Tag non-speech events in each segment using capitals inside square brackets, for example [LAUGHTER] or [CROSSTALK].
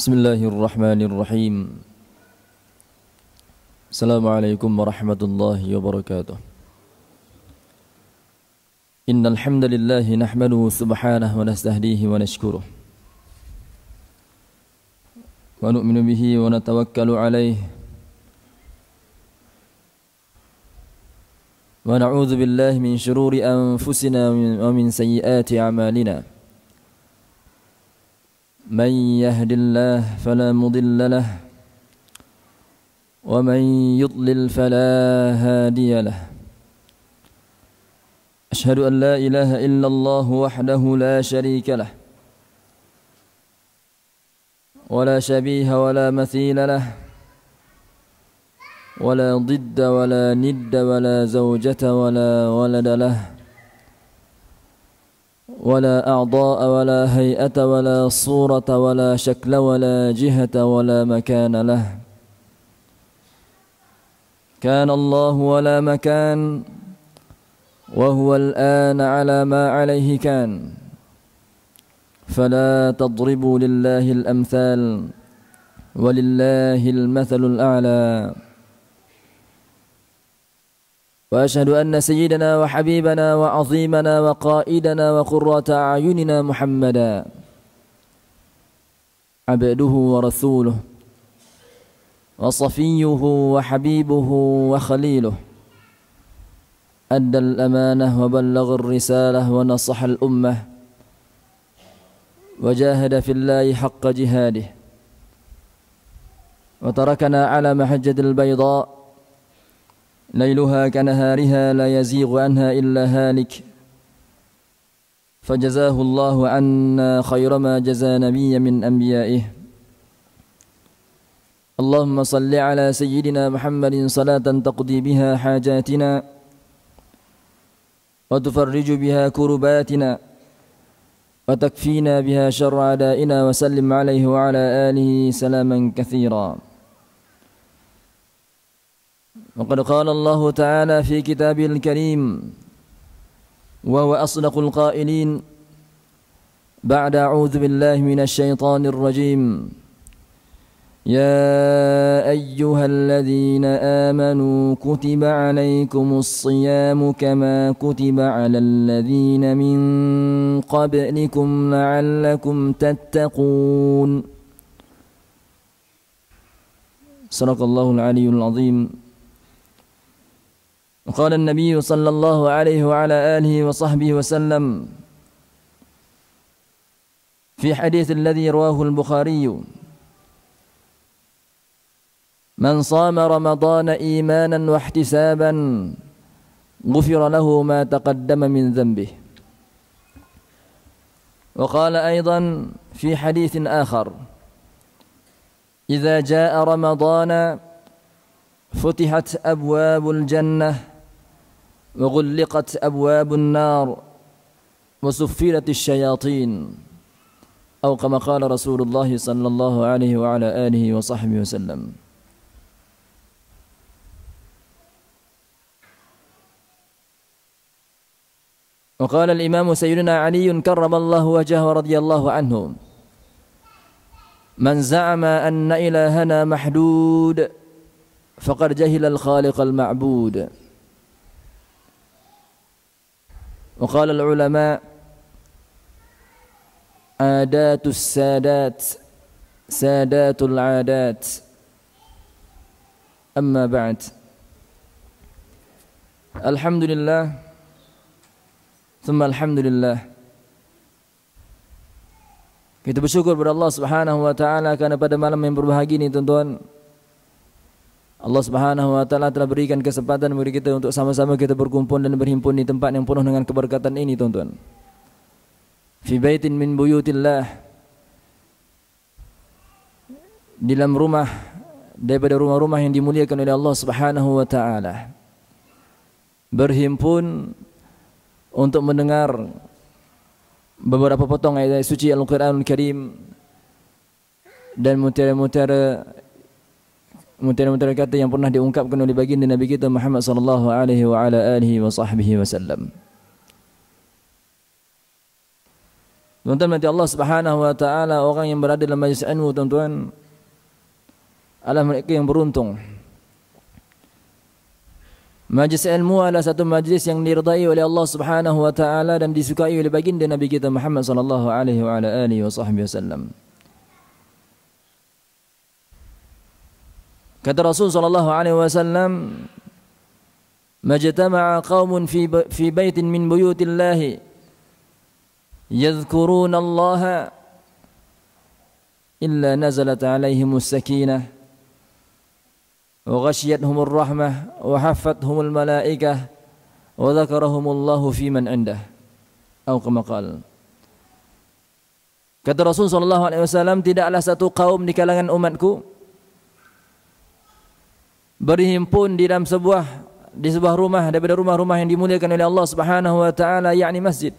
بسم الله الرحمن الرحيم السلام عليكم ورحمة الله وبركاته إن الحمد لله نحمده سبحانه ونستهديه ونشكره ونؤمن به ونتوكل عليه ونعوذ بالله من شرور أنفسنا ومن سيئات أعمالنا من يهد الله فلا مضل له ومن يضلل فلا هادي له أشهد أن لا إله إلا الله وحده لا شريك له ولا شبيه ولا مثيل له ولا ضد ولا ند ولا زوجة ولا ولد له ولا أعضاء ولا هيئة ولا صورة ولا شكل ولا جهة ولا مكان له كان الله ولا مكان وهو الآن على ما عليه كان فلا تضربوا لله الأمثال ولله المثل الأعلى وأشهد أن سيدنا وحبيبنا وعظيمنا وقائدنا وقرة أعيننا محمدا عبده ورسوله وصفيه وحبيبه وخليله أدى الأمانة وبلغ الرسالة ونصح الأمة وجاهد في الله حق جهاده وتركنا على محجة البيضاء ليلها كنهارها لا يزيغ عنها إلا هالك فجزاه الله عنا خير ما جزى نبي من أنبيائه اللهم صل على سيدنا محمد صلاة تقضي بها حاجاتنا وتفرج بها كرباتنا وتكفينا بها شر عدائنا وسلم عليه وعلى آله سلاما كثيرا وقد قال الله تعالى في كتابه الكريم وهو أصدق القائلين بعد أعوذ بالله من الشيطان الرجيم يا أيها الذين آمنوا كتب عليكم الصيام كما كتب على الذين من قبلكم لعلكم تتقون صدق الله العلي العظيم وقال النبي صلى الله عليه وعلى آله وصحبه وسلم في حديث الذي رواه البخاري من صام رمضان إيمانا واحتسابا غفر له ما تقدم من ذنبه وقال أيضا في حديث آخر إذا جاء رمضان فتحت أبواب الجنة وغلقت أبواب النار وسفلت الشياطين أو كما قال رسول الله صلى الله عليه وعلى آله وصحبه وسلم وقال الإمام سيدنا علي كرم الله وجهه رضي الله عنه من زعم أن إلهنا محدود فقد جهل الخالق المعبود وقال العلماء عادات السادات سادات العادات أما بعد الحمد لله ثم الحمد لله Kita bersyukur kepada Allah Subhanahu wa taala karena pada malam yang berbahagia ini tuan-tuan Allah Subhanahu wa taala telah berikan kesempatan bagi kita untuk sama-sama kita berkumpul dan berhimpun di tempat yang penuh dengan keberkatan ini, tuan-tuan. Fi baitin min buyutillah. Di dalam rumah daripada rumah-rumah yang dimuliakan oleh Allah Subhanahu wa taala. Berhimpun untuk mendengar beberapa potong ayat suci Al-Quranul quran Karim dan mutiara-mutiara mutiara-mutiara kata yang pernah diungkapkan oleh baginda Nabi kita Muhammad sallallahu alaihi wa ala alihi wa sahbihi wasallam. Tuan-tuan mati Allah Subhanahu wa taala orang yang berada dalam majlis ilmu tuan-tuan adalah mereka yang beruntung. Majlis ilmu adalah satu majlis yang diridai oleh Allah Subhanahu wa taala dan disukai oleh baginda Nabi kita Muhammad sallallahu alaihi wa ala alihi wa sahbihi wasallam. Kata Rasul sallallahu alaihi wasallam, "Majtama'a qaumun fi fi baitin min buyutillah yadhkuruna Allah illa nazalat alaihim as-sakinah wa ghashiyatuhum ar-rahmah wa hafathum al-malaikah wa dzakarahum Allah fi man 'indah." Atau kama qala. Kata Rasul sallallahu alaihi wasallam, tidaklah satu kaum di kalangan umatku berhimpun di dalam sebuah di sebuah rumah daripada rumah-rumah yang dimuliakan oleh Allah Subhanahu wa taala yakni masjid.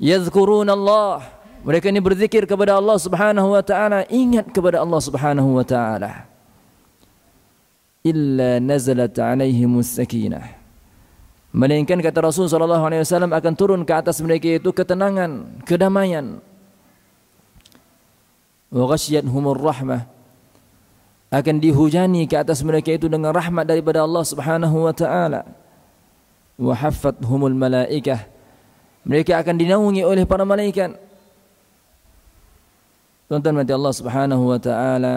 Yazkurun Allah. Mereka ini berzikir kepada Allah Subhanahu wa taala, ingat kepada Allah Subhanahu wa taala. Illa nazalat alaihim sakinah Melainkan kata Rasul sallallahu alaihi wasallam akan turun ke atas mereka itu ketenangan, kedamaian. Wa ghasyiyat humur rahmah akan dihujani ke atas mereka itu dengan rahmat daripada Allah Subhanahu wa taala. Wa haffathumul malaikah. Mereka akan dinaungi oleh para malaikat. Tuan-tuan mati Allah Subhanahu wa taala.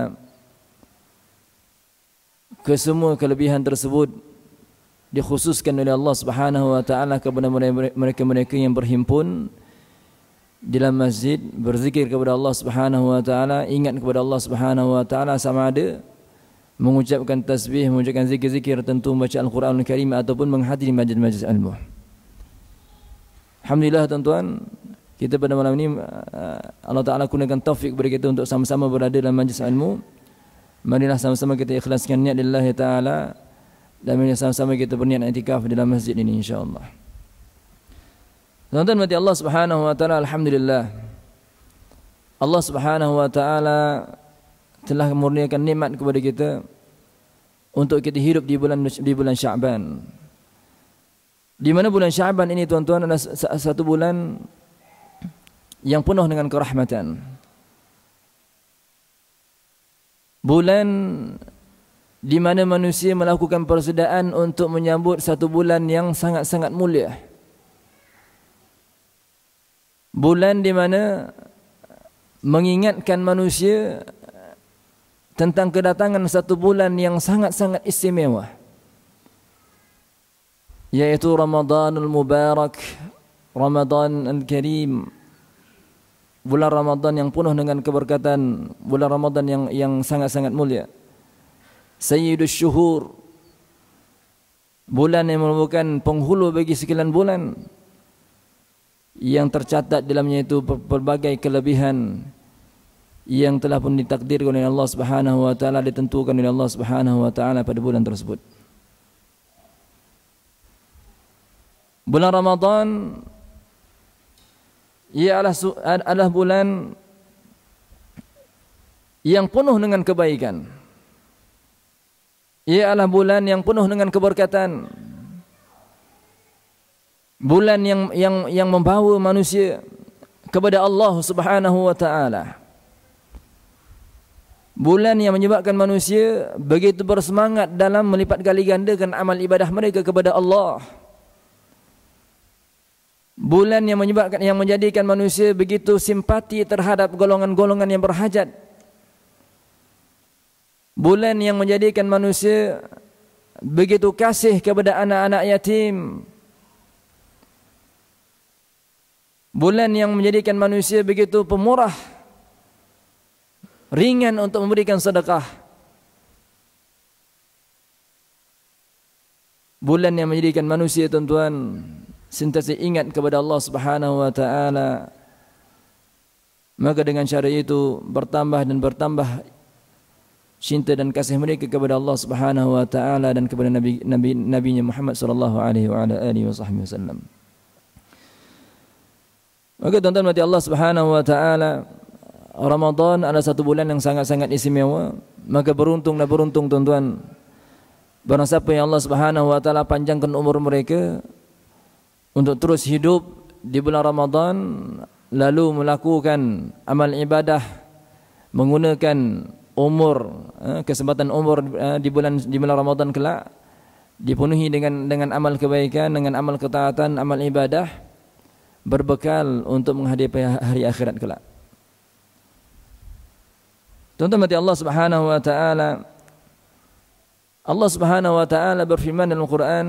Kesemua kelebihan tersebut dikhususkan oleh Allah Subhanahu wa taala kepada mereka-mereka yang berhimpun dalam masjid berzikir kepada Allah Subhanahu wa taala ingat kepada Allah Subhanahu wa taala sama ada mengucapkan tasbih mengucapkan zikir-zikir tentu membaca al Quran Al Karim ataupun menghadiri majlis-majlis ilmu Alhamdulillah tuan-tuan kita pada malam ini uh, Allah taala kurniakan taufik kepada kita untuk sama-sama berada dalam majlis ilmu marilah sama-sama kita ikhlaskan niat lillahi taala dan marilah sama-sama kita berniat di dalam masjid ini insyaallah Tuan-tuan mati Allah subhanahu wa ta'ala Alhamdulillah Allah subhanahu wa ta'ala Telah murniakan nikmat kepada kita Untuk kita hidup di bulan di bulan Syaban Di mana bulan Syaban ini tuan-tuan adalah satu bulan Yang penuh dengan kerahmatan Bulan di mana manusia melakukan persediaan untuk menyambut satu bulan yang sangat-sangat mulia bulan di mana mengingatkan manusia tentang kedatangan satu bulan yang sangat-sangat istimewa yaitu Ramadhanul Mubarak Ramadhan Al-Karim bulan Ramadhan yang penuh dengan keberkatan bulan Ramadhan yang yang sangat-sangat mulia Sayyidus Syuhur bulan yang merupakan penghulu bagi sekalian bulan yang tercatat dalamnya itu berbagai kelebihan yang telah pun ditakdirkan oleh Allah Subhanahu wa taala ditentukan oleh Allah Subhanahu wa taala pada bulan tersebut. Bulan Ramadan ialah adalah bulan yang penuh dengan kebaikan. Ia adalah bulan yang penuh dengan keberkatan bulan yang yang yang membawa manusia kepada Allah Subhanahu wa taala. Bulan yang menyebabkan manusia begitu bersemangat dalam melipat gali gandakan amal ibadah mereka kepada Allah. Bulan yang menyebabkan yang menjadikan manusia begitu simpati terhadap golongan-golongan yang berhajat. Bulan yang menjadikan manusia begitu kasih kepada anak-anak yatim, Bulan yang menjadikan manusia begitu pemurah ringan untuk memberikan sedekah. Bulan yang menjadikan manusia tuan-tuan sentiasa ingat kepada Allah Subhanahu wa taala. Maka dengan cara itu bertambah dan bertambah cinta dan kasih mereka kepada Allah Subhanahu wa taala dan kepada nabi nabi Nabi Muhammad sallallahu alaihi wa ala alihi wasallam. Maka tuan-tuan mati Allah subhanahu wa ta'ala Ramadhan adalah satu bulan yang sangat-sangat istimewa Maka beruntung dan beruntung tuan-tuan Barang siapa yang Allah subhanahu wa ta'ala panjangkan umur mereka Untuk terus hidup di bulan Ramadhan, Lalu melakukan amal ibadah Menggunakan umur ha, Kesempatan umur ha, di bulan di bulan Ramadhan kelak Dipenuhi dengan dengan amal kebaikan Dengan amal ketaatan, amal ibadah berbekal untuk menghadapi hari akhirat kelak. Tuan-tuan mati Allah Subhanahu wa taala Allah Subhanahu wa taala berfirman dalam Al-Qur'an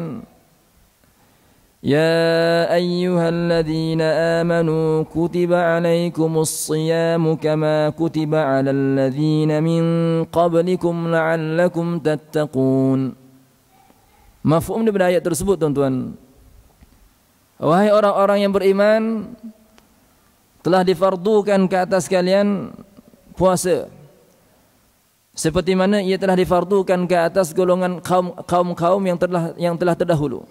Ya ayyuhalladzina amanu kutiba alaikumus siyamu kama kutiba alal ladzina min qablikum la'allakum tattaqun Mafhum daripada ayat tersebut tuan-tuan Wahai orang-orang yang beriman Telah difardukan ke atas kalian puasa Seperti mana ia telah difardukan ke atas golongan kaum-kaum yang telah yang telah terdahulu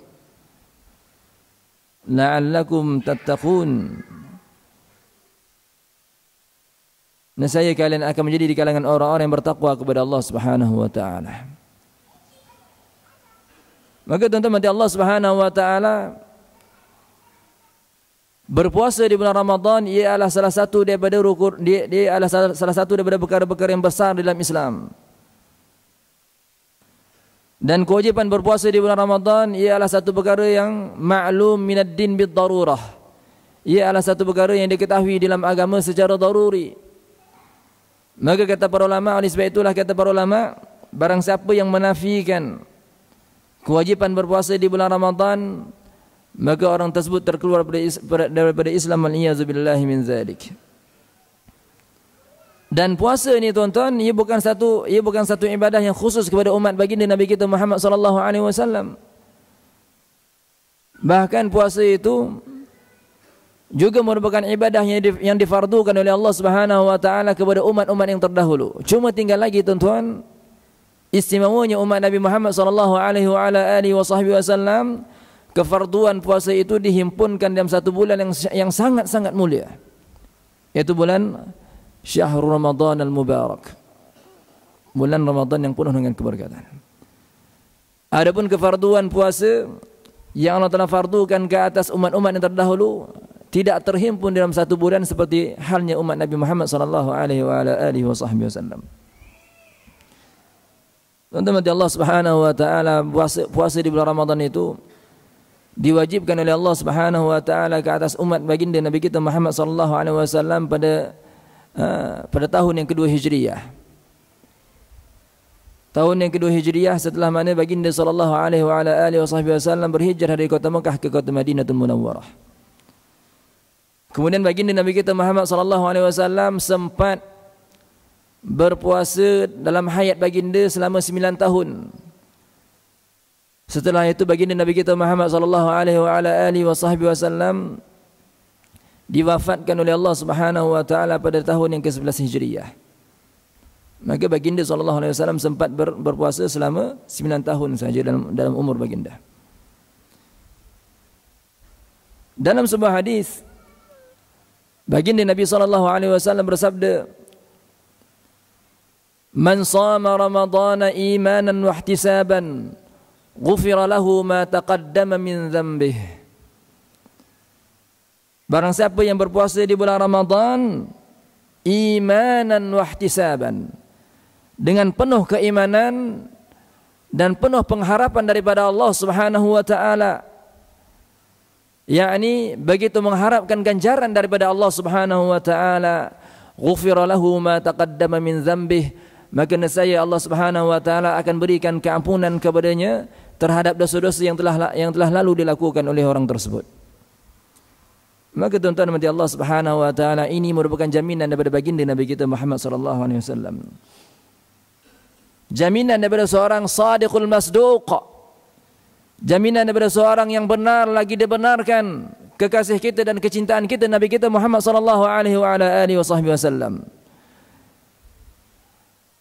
La'allakum tattaqun Nasaya kalian akan menjadi di kalangan orang-orang yang bertakwa kepada Allah Subhanahu wa taala. Maka tuan-tuan mati Allah Subhanahu wa taala Berpuasa di bulan Ramadan ialah salah satu daripada rukun dia, dia adalah salah satu daripada perkara-perkara yang besar dalam Islam. Dan kewajipan berpuasa di bulan Ramadan ialah satu perkara yang ma'lum minad din bid darurah. Ia adalah satu perkara yang diketahui dalam agama secara daruri. Maka kata para ulama, oleh sebab itulah kata para ulama, barang siapa yang menafikan kewajipan berpuasa di bulan Ramadan, maka orang tersebut terkeluar daripada Islam al-iyazubillah min zalik dan puasa ini tuan-tuan ia bukan satu ia bukan satu ibadah yang khusus kepada umat baginda Nabi kita Muhammad sallallahu alaihi wasallam bahkan puasa itu juga merupakan ibadah yang yang difardukan oleh Allah Subhanahu wa taala kepada umat-umat yang terdahulu cuma tinggal lagi tuan-tuan istimewanya umat Nabi Muhammad sallallahu alaihi wasallam kefarduan puasa itu dihimpunkan dalam satu bulan yang yang sangat-sangat mulia yaitu bulan Syahrul Ramadhan al-Mubarak bulan Ramadhan yang penuh dengan keberkatan adapun kefarduan puasa yang Allah telah fardukan ke atas umat-umat yang terdahulu tidak terhimpun dalam satu bulan seperti halnya umat Nabi Muhammad sallallahu alaihi wa wasallam tuan Allah Subhanahu wa taala puasa, puasa di bulan Ramadhan itu diwajibkan oleh Allah Subhanahu wa taala ke atas umat baginda Nabi kita Muhammad sallallahu alaihi wasallam pada uh, pada tahun yang kedua Hijriah. Tahun yang kedua Hijriah setelah mana baginda sallallahu alaihi wa alihi wasallam berhijrah dari kota Mekah ke kota Madinatul Munawwarah. Kemudian baginda Nabi kita Muhammad sallallahu alaihi wasallam sempat berpuasa dalam hayat baginda selama 9 tahun Setelah itu baginda Nabi kita Muhammad sallallahu alaihi wasallam diwafatkan oleh Allah Subhanahu wa taala pada tahun yang ke-11 Hijriah. Maka baginda sallallahu alaihi wasallam sempat ber, berpuasa selama 9 tahun sahaja dalam dalam umur baginda. Dalam sebuah hadis baginda Nabi sallallahu alaihi wasallam bersabda Man sama Ramadan imanan wa ihtisaban غفر له ما تقدم من ذنبه Barang siapa yang berpuasa di bulan Ramadan imanan wa ihtisaban dengan penuh keimanan dan penuh pengharapan daripada Allah Subhanahu wa taala yakni begitu mengharapkan ganjaran daripada Allah Subhanahu wa taala ghufira lahu ma taqaddama min zambih. maka nescaya Allah Subhanahu wa taala akan berikan keampunan kepadanya terhadap dosa-dosa yang telah yang telah lalu dilakukan oleh orang tersebut. Maka tuan-tuan mati Allah Subhanahu wa taala ini merupakan jaminan daripada baginda Nabi kita Muhammad sallallahu alaihi wasallam. Jaminan daripada seorang sadiqul masduq. Jaminan daripada seorang yang benar lagi dibenarkan kekasih kita dan kecintaan kita Nabi kita Muhammad sallallahu alaihi wasallam.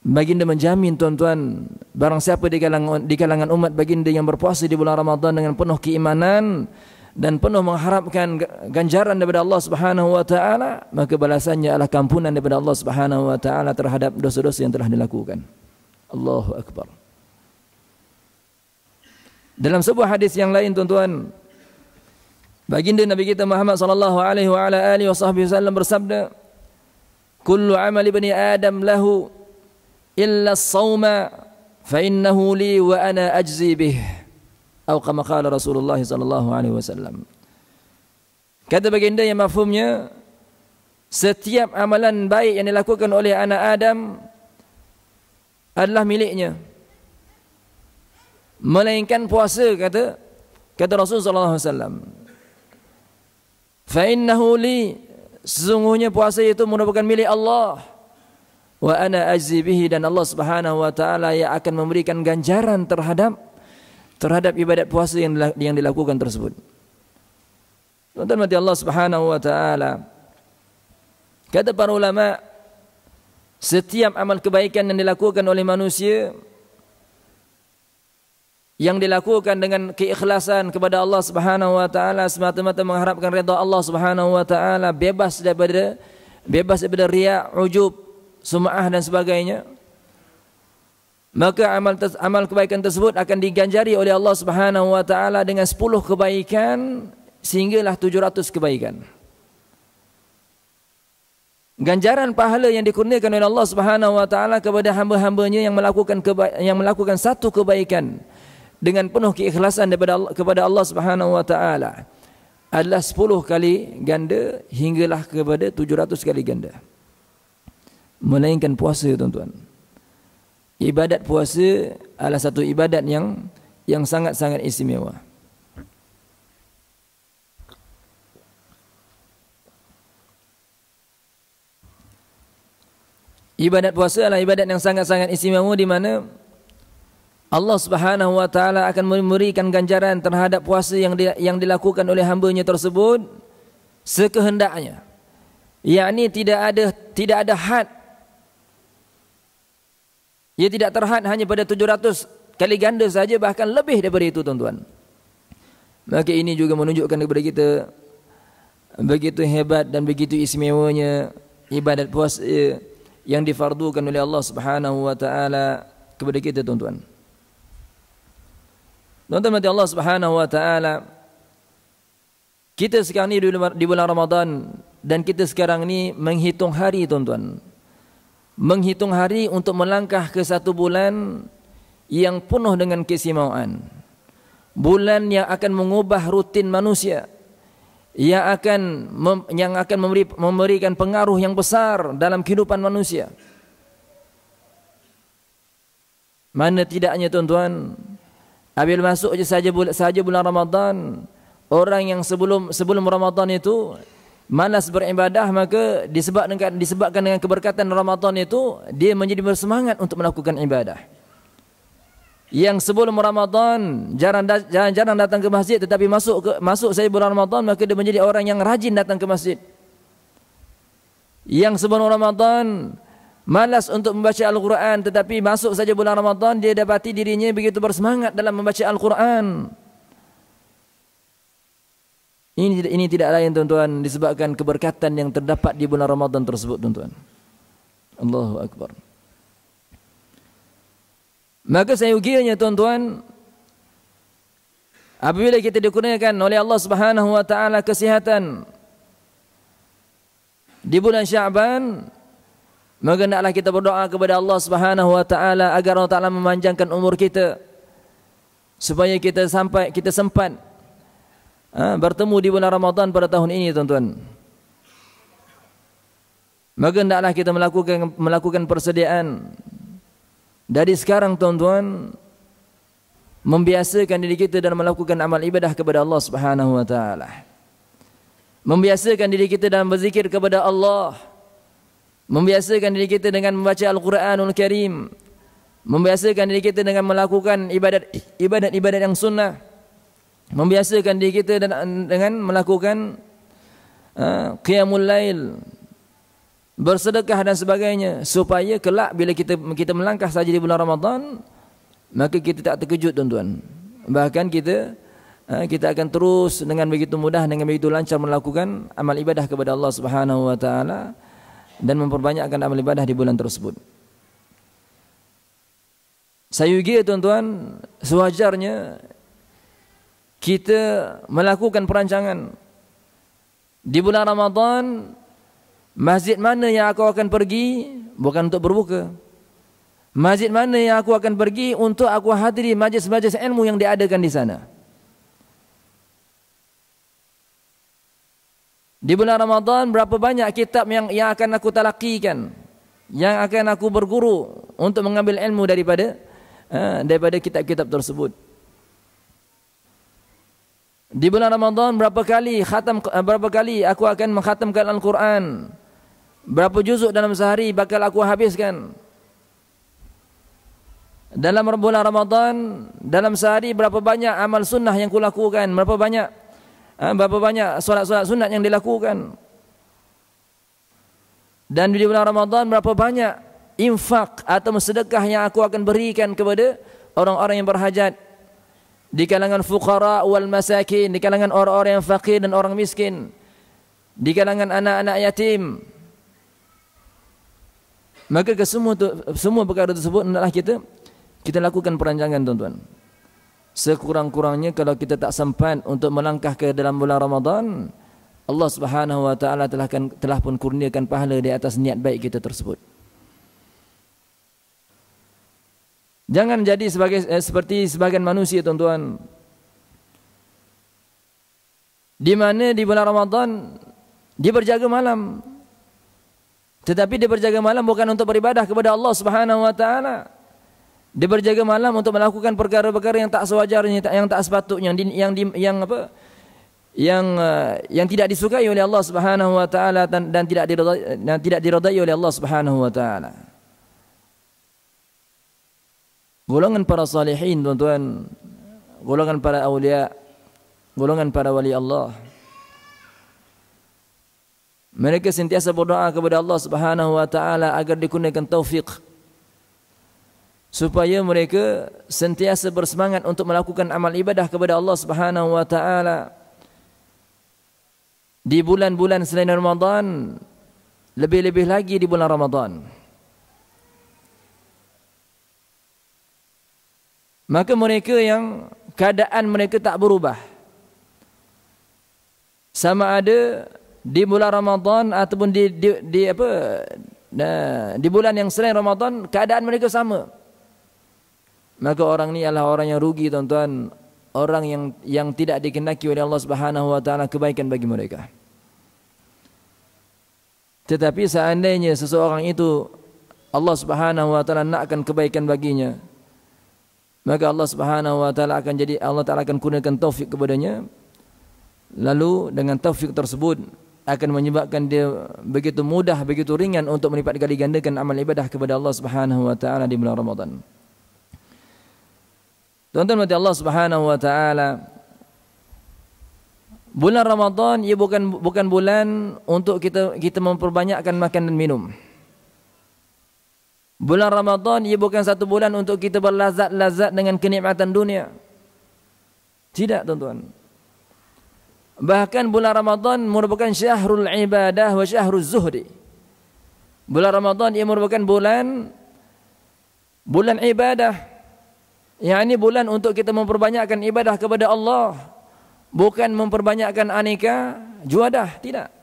Baginda menjamin tuan-tuan barang siapa di kalangan di kalangan umat baginda yang berpuasa di bulan Ramadan dengan penuh keimanan dan penuh mengharapkan ganjaran daripada Allah Subhanahu wa taala maka balasannya adalah kampunan daripada Allah Subhanahu wa taala terhadap dosa-dosa yang telah dilakukan. Allahu akbar. Dalam sebuah hadis yang lain tuan-tuan Baginda Nabi kita Muhammad sallallahu alaihi wasallam bersabda, "Kullu amali bani Adam lahu إلا الصوم فإنه لي وأنا أجزي به أو كما قال رسول الله صلى الله عليه وسلم كذا بقين دي مفهومنا Setiap amalan baik yang dilakukan oleh anak Adam adalah miliknya. Melainkan puasa kata kata Rasulullah sallallahu alaihi wasallam. Fa innahu li sesungguhnya puasa itu merupakan milik Allah wa ana ajzi bihi dan Allah Subhanahu wa taala yang akan memberikan ganjaran terhadap terhadap ibadat puasa yang yang dilakukan tersebut. Tuan-tuan mati Allah Subhanahu wa taala. Kata para ulama setiap amal kebaikan yang dilakukan oleh manusia yang dilakukan dengan keikhlasan kepada Allah Subhanahu wa taala semata-mata mengharapkan redha Allah Subhanahu wa taala bebas daripada bebas daripada riya ujub sumah dan sebagainya maka amal amal kebaikan tersebut akan diganjari oleh Allah Subhanahu wa taala dengan 10 kebaikan sehinggalah 700 kebaikan ganjaran pahala yang dikurniakan oleh Allah Subhanahu wa taala kepada hamba-hambanya yang melakukan yang melakukan satu kebaikan dengan penuh keikhlasan daripada Allah, kepada Allah Subhanahu wa taala adalah 10 kali ganda hinggalah kepada 700 kali ganda melainkan puasa tuan-tuan. Ibadat puasa adalah satu ibadat yang yang sangat-sangat istimewa. Ibadat puasa adalah ibadat yang sangat-sangat istimewa di mana Allah Subhanahu wa taala akan memberikan ganjaran terhadap puasa yang di, yang dilakukan oleh hamba-Nya tersebut sekehendaknya. Yakni tidak ada tidak ada had ia tidak terhad hanya pada 700 kali ganda saja bahkan lebih daripada itu tuan-tuan. Maka ini juga menunjukkan kepada kita begitu hebat dan begitu istimewanya ibadat puasa yang difardukan oleh Allah Subhanahu wa taala kepada kita tuan-tuan. Tuan-tuan mati Allah Subhanahu wa taala kita sekarang ini di bulan Ramadan dan kita sekarang ini menghitung hari tuan-tuan menghitung hari untuk melangkah ke satu bulan yang penuh dengan kesimauan. Bulan yang akan mengubah rutin manusia yang akan mem, yang akan memberi, memberikan pengaruh yang besar dalam kehidupan manusia. Mana tidaknya tuan-tuan, abil masuk saja bulan saja bulan Ramadan, orang yang sebelum sebelum Ramadhan itu malas beribadah maka disebabkan disebabkan dengan keberkatan Ramadan itu dia menjadi bersemangat untuk melakukan ibadah. Yang sebelum Ramadan jarang-jarang datang ke masjid tetapi masuk ke masuk saya bulan Ramadan maka dia menjadi orang yang rajin datang ke masjid. Yang sebelum Ramadan malas untuk membaca Al-Quran tetapi masuk saja bulan Ramadan dia dapati dirinya begitu bersemangat dalam membaca Al-Quran. Ini tidak ini tidak lain tuan-tuan disebabkan keberkatan yang terdapat di bulan Ramadan tersebut tuan-tuan. Allahu akbar. Maka saya ukirnya tuan-tuan apabila kita dikurniakan oleh Allah Subhanahu wa taala kesihatan di bulan Syaban maka hendaklah kita berdoa kepada Allah Subhanahu wa taala agar Allah taala memanjangkan umur kita supaya kita sampai kita sempat ha, bertemu di bulan Ramadhan pada tahun ini tuan-tuan. Maka hendaklah kita melakukan melakukan persediaan dari sekarang tuan-tuan membiasakan diri kita dan melakukan amal ibadah kepada Allah Subhanahu wa taala. Membiasakan diri kita dalam berzikir kepada Allah. Membiasakan diri kita dengan membaca Al-Quranul Karim. Membiasakan diri kita dengan melakukan ibadat-ibadat yang sunnah membiasakan diri kita dengan melakukan uh, qiyamul lail bersedekah dan sebagainya supaya kelak bila kita kita melangkah saja di bulan Ramadhan maka kita tak terkejut tuan-tuan bahkan kita uh, kita akan terus dengan begitu mudah dengan begitu lancar melakukan amal ibadah kepada Allah Subhanahu wa taala dan memperbanyakkan amal ibadah di bulan tersebut Sayugi tuan-tuan, sewajarnya kita melakukan perancangan di bulan Ramadhan, masjid mana yang aku akan pergi bukan untuk berbuka masjid mana yang aku akan pergi untuk aku hadiri majlis-majlis ilmu yang diadakan di sana di bulan Ramadhan berapa banyak kitab yang yang akan aku talakikan yang akan aku berguru untuk mengambil ilmu daripada eh, daripada kitab-kitab tersebut di bulan Ramadan berapa kali khatam eh, berapa kali aku akan mengkhatamkan Al-Quran? Berapa juzuk dalam sehari bakal aku habiskan? Dalam bulan Ramadan, dalam sehari berapa banyak amal sunnah yang kulakukan? Berapa banyak eh, berapa banyak solat-solat sunnah yang dilakukan? Dan di bulan Ramadan berapa banyak infak atau sedekah yang aku akan berikan kepada orang-orang yang berhajat di kalangan fuqara wal masakin, di kalangan orang-orang yang fakir dan orang miskin, di kalangan anak-anak yatim. Maka kesemua tu, semua perkara tersebut adalah kita kita lakukan perancangan tuan-tuan. Sekurang-kurangnya kalau kita tak sempat untuk melangkah ke dalam bulan Ramadan, Allah Subhanahu wa taala telah kan, telah pun kurniakan pahala di atas niat baik kita tersebut. Jangan jadi sebagai eh, seperti sebagian manusia tuan-tuan. Di mana di bulan Ramadan dia berjaga malam. Tetapi dia berjaga malam bukan untuk beribadah kepada Allah Subhanahu wa taala. Dia berjaga malam untuk melakukan perkara-perkara yang tak sewajarnya, yang tak, yang tak sepatutnya, yang yang, yang, yang apa? yang eh, yang tidak disukai oleh Allah Subhanahu wa taala dan, tidak diridai dan tidak diridai oleh Allah Subhanahu wa taala golongan para salihin tuan-tuan golongan para awliya golongan para wali Allah mereka sentiasa berdoa kepada Allah Subhanahu wa taala agar dikurniakan taufiq supaya mereka sentiasa bersemangat untuk melakukan amal ibadah kepada Allah Subhanahu wa taala di bulan-bulan selain Ramadan lebih-lebih lagi di bulan Ramadan maka mereka yang keadaan mereka tak berubah sama ada di bulan Ramadan ataupun di, di, di apa di bulan yang selain Ramadan keadaan mereka sama maka orang ni adalah orang yang rugi tuan-tuan orang yang yang tidak dikenaki oleh Allah Subhanahu wa taala kebaikan bagi mereka tetapi seandainya seseorang itu Allah Subhanahu wa taala nakkan kebaikan baginya maka Allah Subhanahu wa taala akan jadi Allah taala akan kurniakan taufik kepadanya lalu dengan taufik tersebut akan menyebabkan dia begitu mudah begitu ringan untuk melipat gali gandakan amal ibadah kepada Allah Subhanahu wa taala di bulan Ramadan Tuan-tuan mati Allah Subhanahu wa taala Bulan Ramadan ia bukan bukan bulan untuk kita kita memperbanyakkan makan dan minum. Bulan Ramadhan ia bukan satu bulan untuk kita berlazat-lazat dengan kenikmatan dunia. Tidak tuan-tuan. Bahkan bulan Ramadhan merupakan syahrul ibadah wa syahrul zuhdi. Bulan Ramadhan ia merupakan bulan bulan ibadah. Yang ini bulan untuk kita memperbanyakkan ibadah kepada Allah. Bukan memperbanyakkan aneka juadah. Tidak.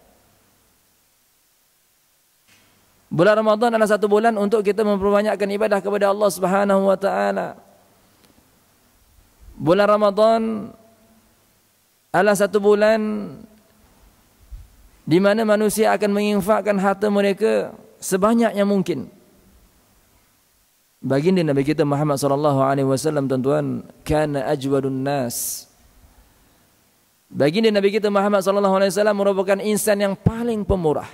Bulan Ramadan adalah satu bulan untuk kita memperbanyakkan ibadah kepada Allah Subhanahu wa taala. Bulan Ramadan adalah satu bulan di mana manusia akan menginfakkan harta mereka sebanyak yang mungkin. Baginda Nabi kita Muhammad sallallahu alaihi wasallam tuan-tuan kan ajwadun nas. Baginda Nabi kita Muhammad sallallahu alaihi wasallam merupakan insan yang paling pemurah.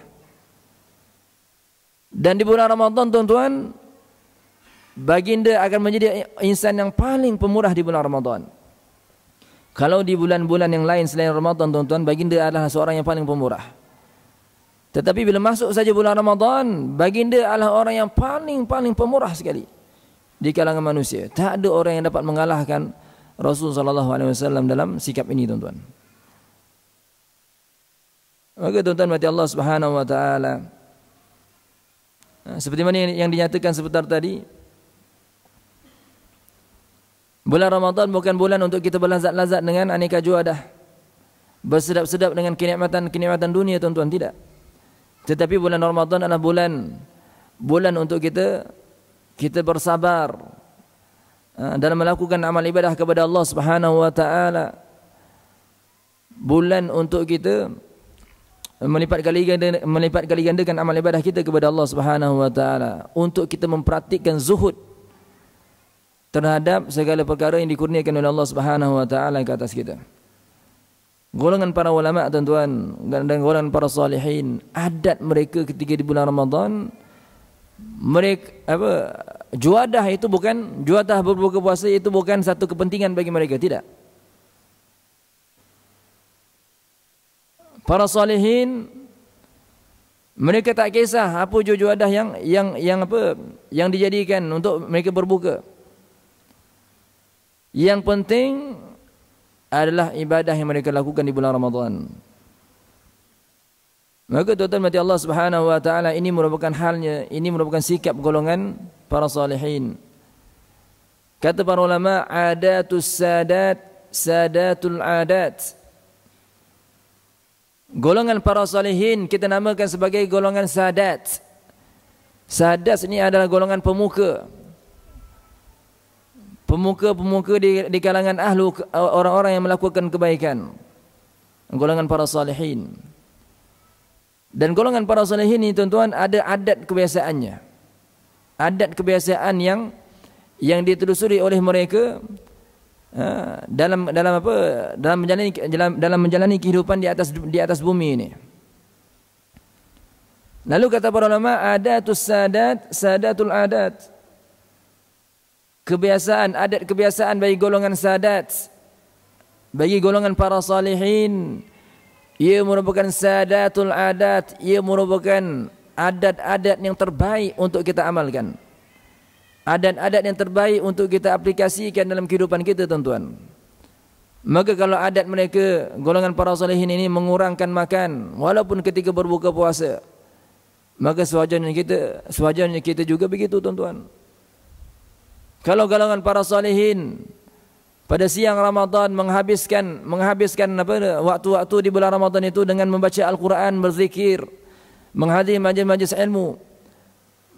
Dan di bulan Ramadan tuan-tuan Baginda akan menjadi insan yang paling pemurah di bulan Ramadan Kalau di bulan-bulan yang lain selain Ramadan tuan-tuan Baginda adalah seorang yang paling pemurah tetapi bila masuk saja bulan Ramadan, baginda adalah orang yang paling-paling pemurah sekali di kalangan manusia. Tak ada orang yang dapat mengalahkan Rasulullah SAW dalam sikap ini tuan-tuan. Maka tuan-tuan mati Allah Subhanahu wa taala. Ha, seperti mana yang dinyatakan sebentar tadi Bulan Ramadan bukan bulan untuk kita berlazat-lazat dengan aneka juadah Bersedap-sedap dengan kenikmatan-kenikmatan dunia tuan-tuan Tidak Tetapi bulan Ramadan adalah bulan Bulan untuk kita Kita bersabar ha, Dalam melakukan amal ibadah kepada Allah subhanahu Bulan untuk kita Bulan untuk kita melipat kali ganda melipat kali gandakan amal ibadah kita kepada Allah Subhanahu wa taala untuk kita mempraktikkan zuhud terhadap segala perkara yang dikurniakan oleh Allah Subhanahu wa taala ke atas kita. Golongan para ulama tuan-tuan dan golongan para salihin adat mereka ketika di bulan Ramadan mereka apa juadah itu bukan juadah berbuka puasa itu bukan satu kepentingan bagi mereka tidak para salihin mereka tak kisah apa jua-jua yang yang yang apa yang dijadikan untuk mereka berbuka. Yang penting adalah ibadah yang mereka lakukan di bulan Ramadhan. Maka tuan-tuan mati Allah Subhanahu wa taala ini merupakan halnya, ini merupakan sikap golongan para salihin. Kata para ulama adatul sadat Sadatul adat. Golongan para salihin kita namakan sebagai golongan sadat. Sadat ini adalah golongan pemuka. Pemuka-pemuka di, di kalangan ahlu orang-orang yang melakukan kebaikan. Golongan para salihin. Dan golongan para salihin ini tuan-tuan ada adat kebiasaannya. Adat kebiasaan yang yang ditelusuri oleh mereka Eh, dalam dalam apa dalam menjalani dalam, menjalani kehidupan di atas di atas bumi ini. Lalu kata para ulama ada sadat sadatul adat kebiasaan adat kebiasaan bagi golongan sadat bagi golongan para salihin ia merupakan sadatul adat ia merupakan adat-adat yang terbaik untuk kita amalkan adat-adat yang terbaik untuk kita aplikasikan dalam kehidupan kita tuan-tuan. Maka kalau adat mereka golongan para salihin ini mengurangkan makan walaupun ketika berbuka puasa. Maka sewajarnya kita sewajarnya kita juga begitu tuan-tuan. Kalau golongan para salihin pada siang Ramadan menghabiskan menghabiskan apa waktu-waktu di bulan Ramadan itu dengan membaca Al-Quran, berzikir, menghadiri majlis-majlis ilmu.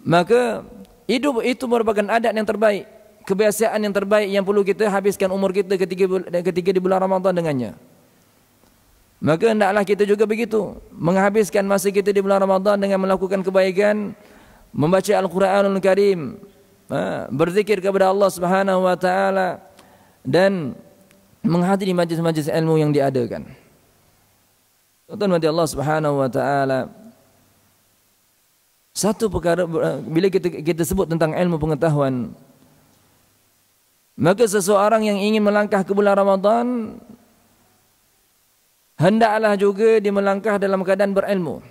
Maka Hidup itu merupakan adat yang terbaik, kebiasaan yang terbaik yang perlu kita habiskan umur kita ketika eh, ketika di bulan Ramadan dengannya. Maka hendaklah kita juga begitu, menghabiskan masa kita di bulan Ramadan dengan melakukan kebaikan, membaca Al-Qur'anul Karim, ha, berzikir kepada Allah Subhanahu wa taala dan menghadiri majlis-majlis ilmu yang diadakan. Tuan-tuan Allah Subhanahu wa taala satu perkara eh, bila kita kita sebut tentang ilmu pengetahuan maka seseorang yang ingin melangkah ke bulan Ramadan hendaklah juga dia melangkah dalam keadaan berilmu.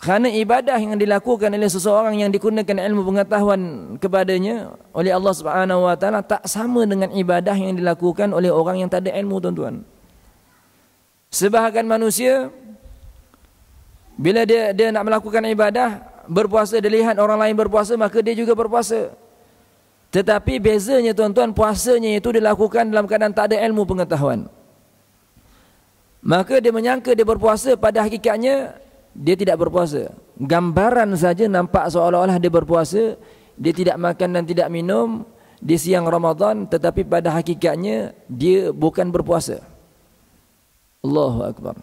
Kerana ibadah yang dilakukan oleh seseorang yang dikurniakan ilmu pengetahuan kepadanya oleh Allah Subhanahu wa taala tak sama dengan ibadah yang dilakukan oleh orang yang tak ada ilmu tuan-tuan. Sebahagian manusia bila dia dia nak melakukan ibadah, berpuasa dia lihat orang lain berpuasa, maka dia juga berpuasa. Tetapi bezanya tuan-tuan, puasanya itu dilakukan dalam keadaan tak ada ilmu pengetahuan. Maka dia menyangka dia berpuasa pada hakikatnya dia tidak berpuasa. Gambaran saja nampak seolah-olah dia berpuasa, dia tidak makan dan tidak minum di siang Ramadan tetapi pada hakikatnya dia bukan berpuasa. Allahu akbar.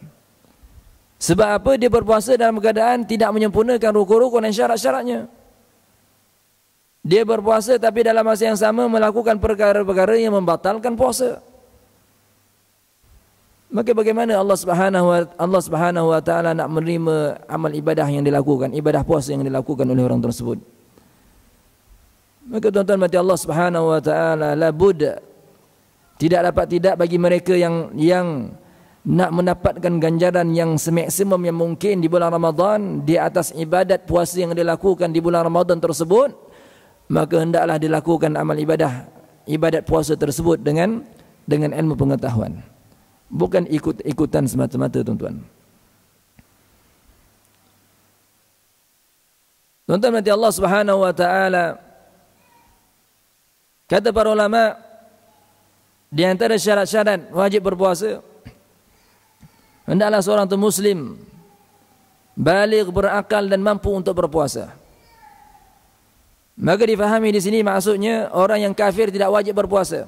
Sebab apa dia berpuasa dalam keadaan tidak menyempurnakan rukun-rukun dan syarat-syaratnya. Dia berpuasa tapi dalam masa yang sama melakukan perkara-perkara yang membatalkan puasa. Maka bagaimana Allah Subhanahu Allah Subhanahu wa taala nak menerima amal ibadah yang dilakukan, ibadah puasa yang dilakukan oleh orang tersebut? Maka tuan-tuan mati Allah Subhanahu wa taala labud tidak dapat tidak bagi mereka yang yang nak mendapatkan ganjaran yang semaksimum yang mungkin di bulan Ramadan di atas ibadat puasa yang dilakukan di bulan Ramadan tersebut maka hendaklah dilakukan amal ibadah ibadat puasa tersebut dengan dengan ilmu pengetahuan bukan ikut-ikutan semata-mata tuan-tuan Tuan-tuan nanti Allah Subhanahu wa taala kata para ulama di antara syarat-syarat wajib berpuasa Hendaklah seorang itu muslim balik berakal dan mampu untuk berpuasa. Maka difahami di sini maksudnya orang yang kafir tidak wajib berpuasa.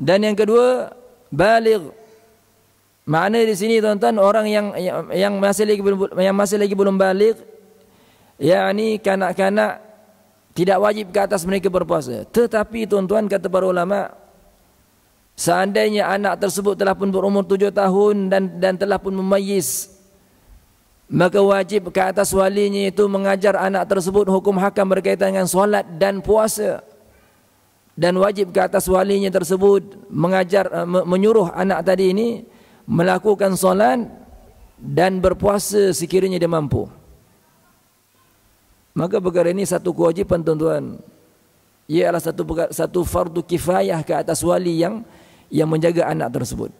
Dan yang kedua balik Makna di sini tuan-tuan orang yang yang masih lagi belum yang masih lagi belum balik, yakni kanak-kanak tidak wajib ke atas mereka berpuasa. Tetapi tuan-tuan kata para ulama Seandainya anak tersebut telah pun berumur tujuh tahun dan dan telah pun memayis, maka wajib ke atas walinya itu mengajar anak tersebut hukum hakam berkaitan dengan solat dan puasa. Dan wajib ke atas walinya tersebut mengajar eh, menyuruh anak tadi ini melakukan solat dan berpuasa sekiranya dia mampu. Maka perkara ini satu kewajipan tuan-tuan. Ia adalah satu satu fardu kifayah ke atas wali yang yang menjaga anak tersebut.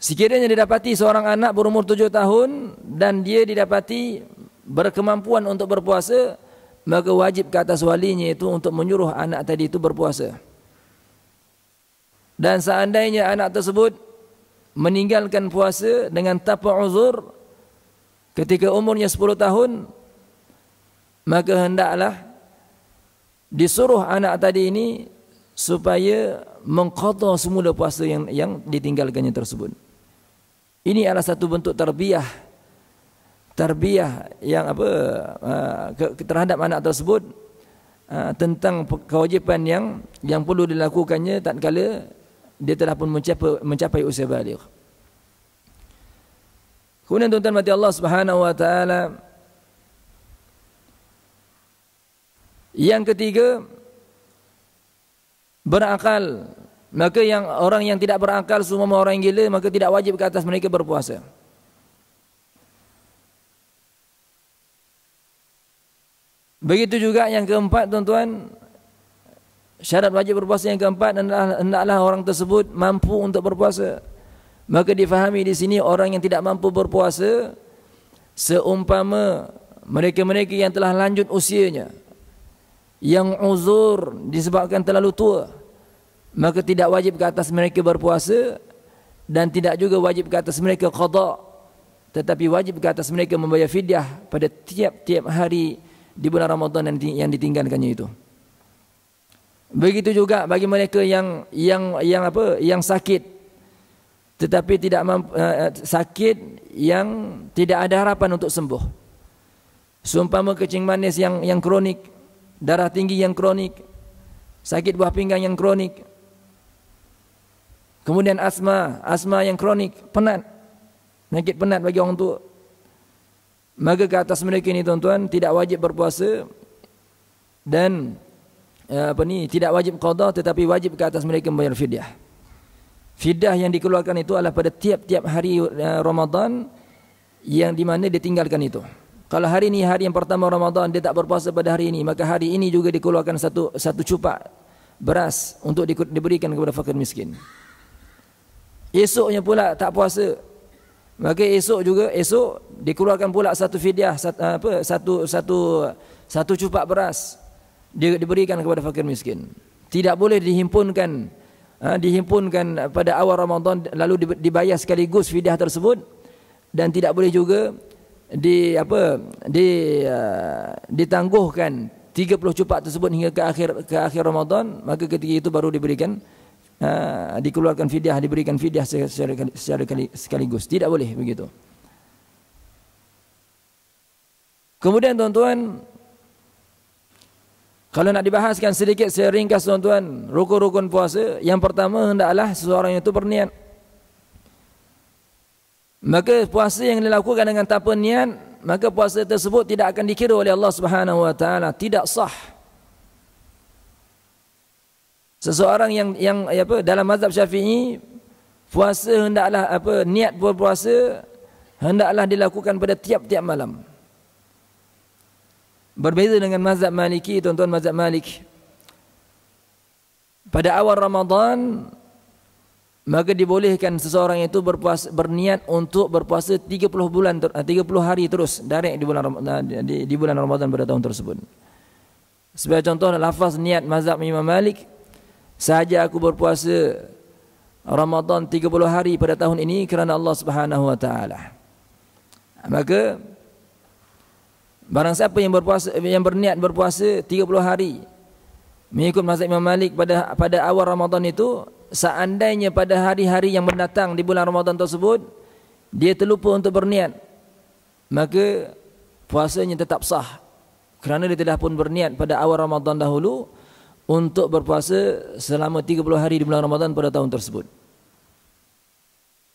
Sekiranya didapati seorang anak berumur tujuh tahun dan dia didapati berkemampuan untuk berpuasa, maka wajib ke atas walinya itu untuk menyuruh anak tadi itu berpuasa. Dan seandainya anak tersebut meninggalkan puasa dengan tapa uzur ketika umurnya sepuluh tahun, maka hendaklah disuruh anak tadi ini supaya mengqadha semula puasa yang yang ditinggalkannya tersebut. Ini adalah satu bentuk terbiah terbiah yang apa ah, terhadap anak tersebut ah, tentang kewajipan yang yang perlu dilakukannya tak kala dia telah pun mencapai, mencapai usia balik. Kemudian tuan-tuan mati Allah Subhanahu wa taala Yang ketiga berakal. Maka yang orang yang tidak berakal semua orang yang gila maka tidak wajib ke atas mereka berpuasa. Begitu juga yang keempat tuan-tuan syarat wajib berpuasa yang keempat adalah hendaklah orang tersebut mampu untuk berpuasa. Maka difahami di sini orang yang tidak mampu berpuasa seumpama mereka-mereka yang telah lanjut usianya yang uzur disebabkan terlalu tua maka tidak wajib ke atas mereka berpuasa dan tidak juga wajib ke atas mereka qada tetapi wajib ke atas mereka membayar fidyah pada tiap-tiap hari di bulan Ramadan yang ditinggalkannya itu begitu juga bagi mereka yang yang yang apa yang sakit tetapi tidak mampu, uh, sakit yang tidak ada harapan untuk sembuh. Sumpah kencing manis yang yang kronik darah tinggi yang kronik, sakit buah pinggang yang kronik, kemudian asma, asma yang kronik, penat, penyakit penat bagi orang tua. Maka ke atas mereka ini tuan-tuan tidak wajib berpuasa dan eh, apa ni tidak wajib qada tetapi wajib ke atas mereka membayar fidyah. Fidyah yang dikeluarkan itu adalah pada tiap-tiap hari eh, Ramadan yang dimana ditinggalkan itu. Kalau hari ini hari yang pertama Ramadan dia tak berpuasa pada hari ini, maka hari ini juga dikeluarkan satu satu cupak beras untuk di, diberikan kepada fakir miskin. Esoknya pula tak puasa. Maka esok juga esok dikeluarkan pula satu fidyah satu, ah, apa satu satu satu cupak beras dia diberikan kepada fakir miskin. Tidak boleh dihimpunkan ha, dihimpunkan pada awal Ramadan lalu dibayar sekaligus fidyah tersebut dan tidak boleh juga di apa di uh, ditangguhkan 30 cupak tersebut hingga ke akhir ke akhir Ramadan maka ketika itu baru diberikan uh, dikeluarkan fidyah diberikan fidyah secara, secara sekaligus tidak boleh begitu Kemudian tuan-tuan kalau nak dibahaskan sedikit seringkas tuan-tuan rukun-rukun puasa yang pertama hendaklah seseorang itu berniat Maka puasa yang dilakukan dengan tanpa niat, maka puasa tersebut tidak akan dikira oleh Allah Subhanahu wa taala, tidak sah. Seseorang yang yang apa dalam mazhab Syafi'i puasa hendaklah apa niat berpuasa hendaklah dilakukan pada tiap-tiap malam. Berbeza dengan mazhab Maliki, tuan-tuan mazhab Malik. Pada awal Ramadan, maka dibolehkan seseorang itu berpuasa, berniat untuk berpuasa 30 bulan 30 eh, hari terus dari di bulan eh, di, di bulan Ramadan pada tahun tersebut. Sebagai contoh lafaz niat mazhab Imam Malik saja aku berpuasa Ramadan 30 hari pada tahun ini kerana Allah Subhanahu wa taala. Maka barang siapa yang berpuasa yang berniat berpuasa 30 hari mengikut mazhab Imam Malik pada pada awal Ramadan itu seandainya pada hari-hari yang mendatang di bulan Ramadan tersebut dia terlupa untuk berniat maka puasanya tetap sah kerana dia telah pun berniat pada awal Ramadan dahulu untuk berpuasa selama 30 hari di bulan Ramadan pada tahun tersebut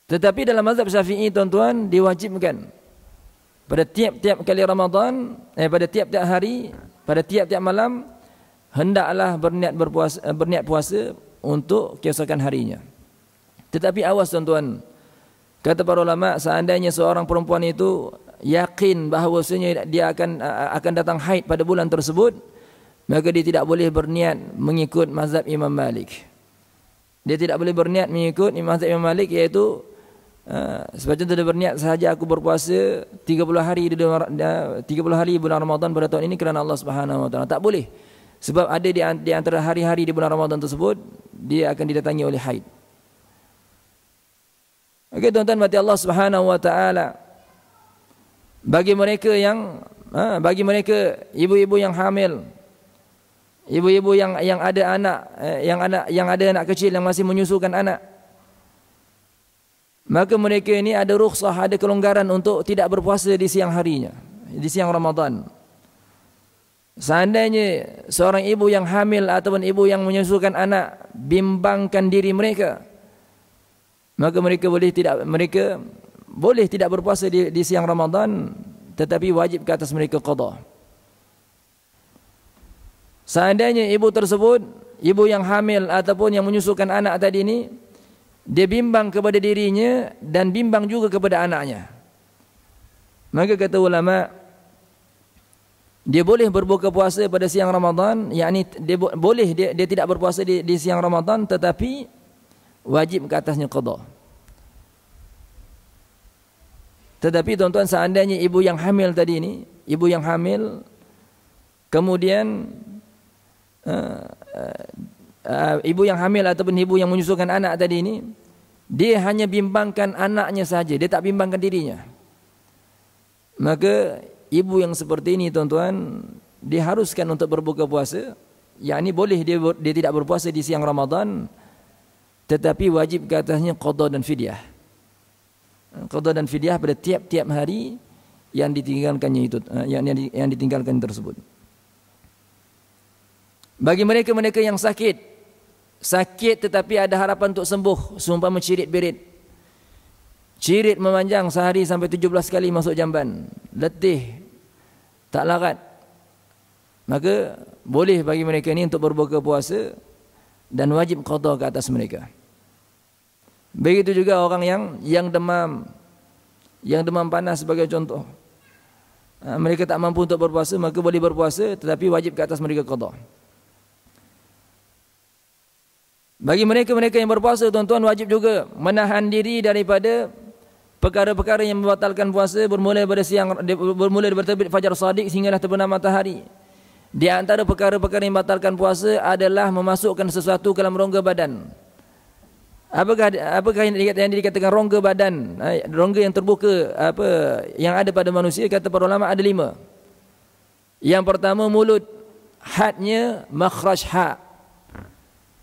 tetapi dalam mazhab Syafi'i tuan-tuan diwajibkan pada tiap-tiap kali Ramadan eh pada tiap-tiap hari pada tiap-tiap malam hendaklah berniat berpuasa eh, berniat puasa untuk keesokan harinya. Tetapi awas tuan-tuan, kata para ulama, seandainya seorang perempuan itu yakin bahawasanya dia akan akan datang haid pada bulan tersebut, maka dia tidak boleh berniat mengikut mazhab Imam Malik. Dia tidak boleh berniat mengikut mazhab Imam Malik iaitu Uh, sebab itu dia berniat sahaja aku berpuasa 30 hari di 30 hari bulan Ramadan pada tahun ini kerana Allah Subhanahu wa Tak boleh. Sebab ada di antara hari-hari di bulan Ramadan tersebut dia akan didatangi oleh haid. Okay, tuan-tuan mati Allah Subhanahu wa taala. Bagi mereka yang ha, bagi mereka ibu-ibu yang hamil ibu-ibu yang yang ada anak eh, yang anak yang ada anak kecil yang masih menyusukan anak maka mereka ini ada rukhsah ada kelonggaran untuk tidak berpuasa di siang harinya di siang Ramadan Seandainya seorang ibu yang hamil ataupun ibu yang menyusukan anak bimbangkan diri mereka maka mereka boleh tidak mereka boleh tidak berpuasa di, di siang Ramadan tetapi wajib ke atas mereka qada. Seandainya ibu tersebut ibu yang hamil ataupun yang menyusukan anak tadi ini dia bimbang kepada dirinya dan bimbang juga kepada anaknya. Maka kata ulama' dia boleh berbuka puasa pada siang Ramadan yakni dia bo- boleh dia, dia tidak berpuasa di, di siang Ramadan tetapi wajib ke atasnya qada tetapi tuan-tuan seandainya ibu yang hamil tadi ini ibu yang hamil kemudian uh, uh, uh, ibu yang hamil ataupun ibu yang menyusukan anak tadi ini dia hanya bimbangkan anaknya saja dia tak bimbangkan dirinya maka ibu yang seperti ini tuan-tuan diharuskan untuk berbuka puasa Yang ini boleh dia dia tidak berpuasa di siang Ramadan tetapi wajib ke atasnya qada dan fidyah eh, qada dan fidyah pada tiap-tiap hari yang ditinggalkannya itu eh, yang yang, yang ditinggalkan tersebut bagi mereka-mereka yang sakit sakit tetapi ada harapan untuk sembuh sumpah mencirit berit Cirit memanjang sehari sampai 17 kali masuk jamban. Letih, tak larat maka boleh bagi mereka ini untuk berbuka puasa dan wajib kotor ke atas mereka begitu juga orang yang yang demam yang demam panas sebagai contoh ha, mereka tak mampu untuk berpuasa maka boleh berpuasa tetapi wajib ke atas mereka kotor. bagi mereka-mereka yang berpuasa tuan-tuan wajib juga menahan diri daripada perkara-perkara yang membatalkan puasa bermula pada siang bermula dari terbit fajar sadiq sehingga terbenam matahari. Di antara perkara-perkara yang membatalkan puasa adalah memasukkan sesuatu ke dalam rongga badan. Apakah apakah yang, yang dikatakan rongga badan? Eh, rongga yang terbuka apa yang ada pada manusia kata para ulama ada lima. Yang pertama mulut hadnya makhraj ha'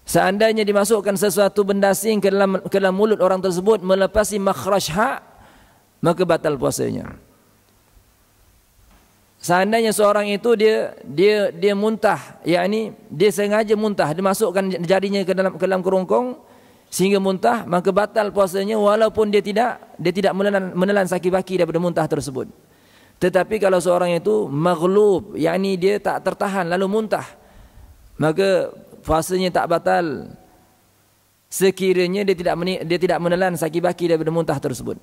Seandainya dimasukkan sesuatu benda sing ke dalam ke dalam mulut orang tersebut melepasi makhraj hak maka batal puasanya. Seandainya seorang itu dia dia dia muntah, yakni dia sengaja muntah dimasukkan jarinya ke dalam ke dalam kerongkong sehingga muntah maka batal puasanya walaupun dia tidak dia tidak menelan menelan sakit baki daripada muntah tersebut. Tetapi kalau seorang itu maghlub, yakni dia tak tertahan lalu muntah, maka puasanya tak batal sekiranya dia tidak dia tidak menelan saki baki daripada muntah tersebut.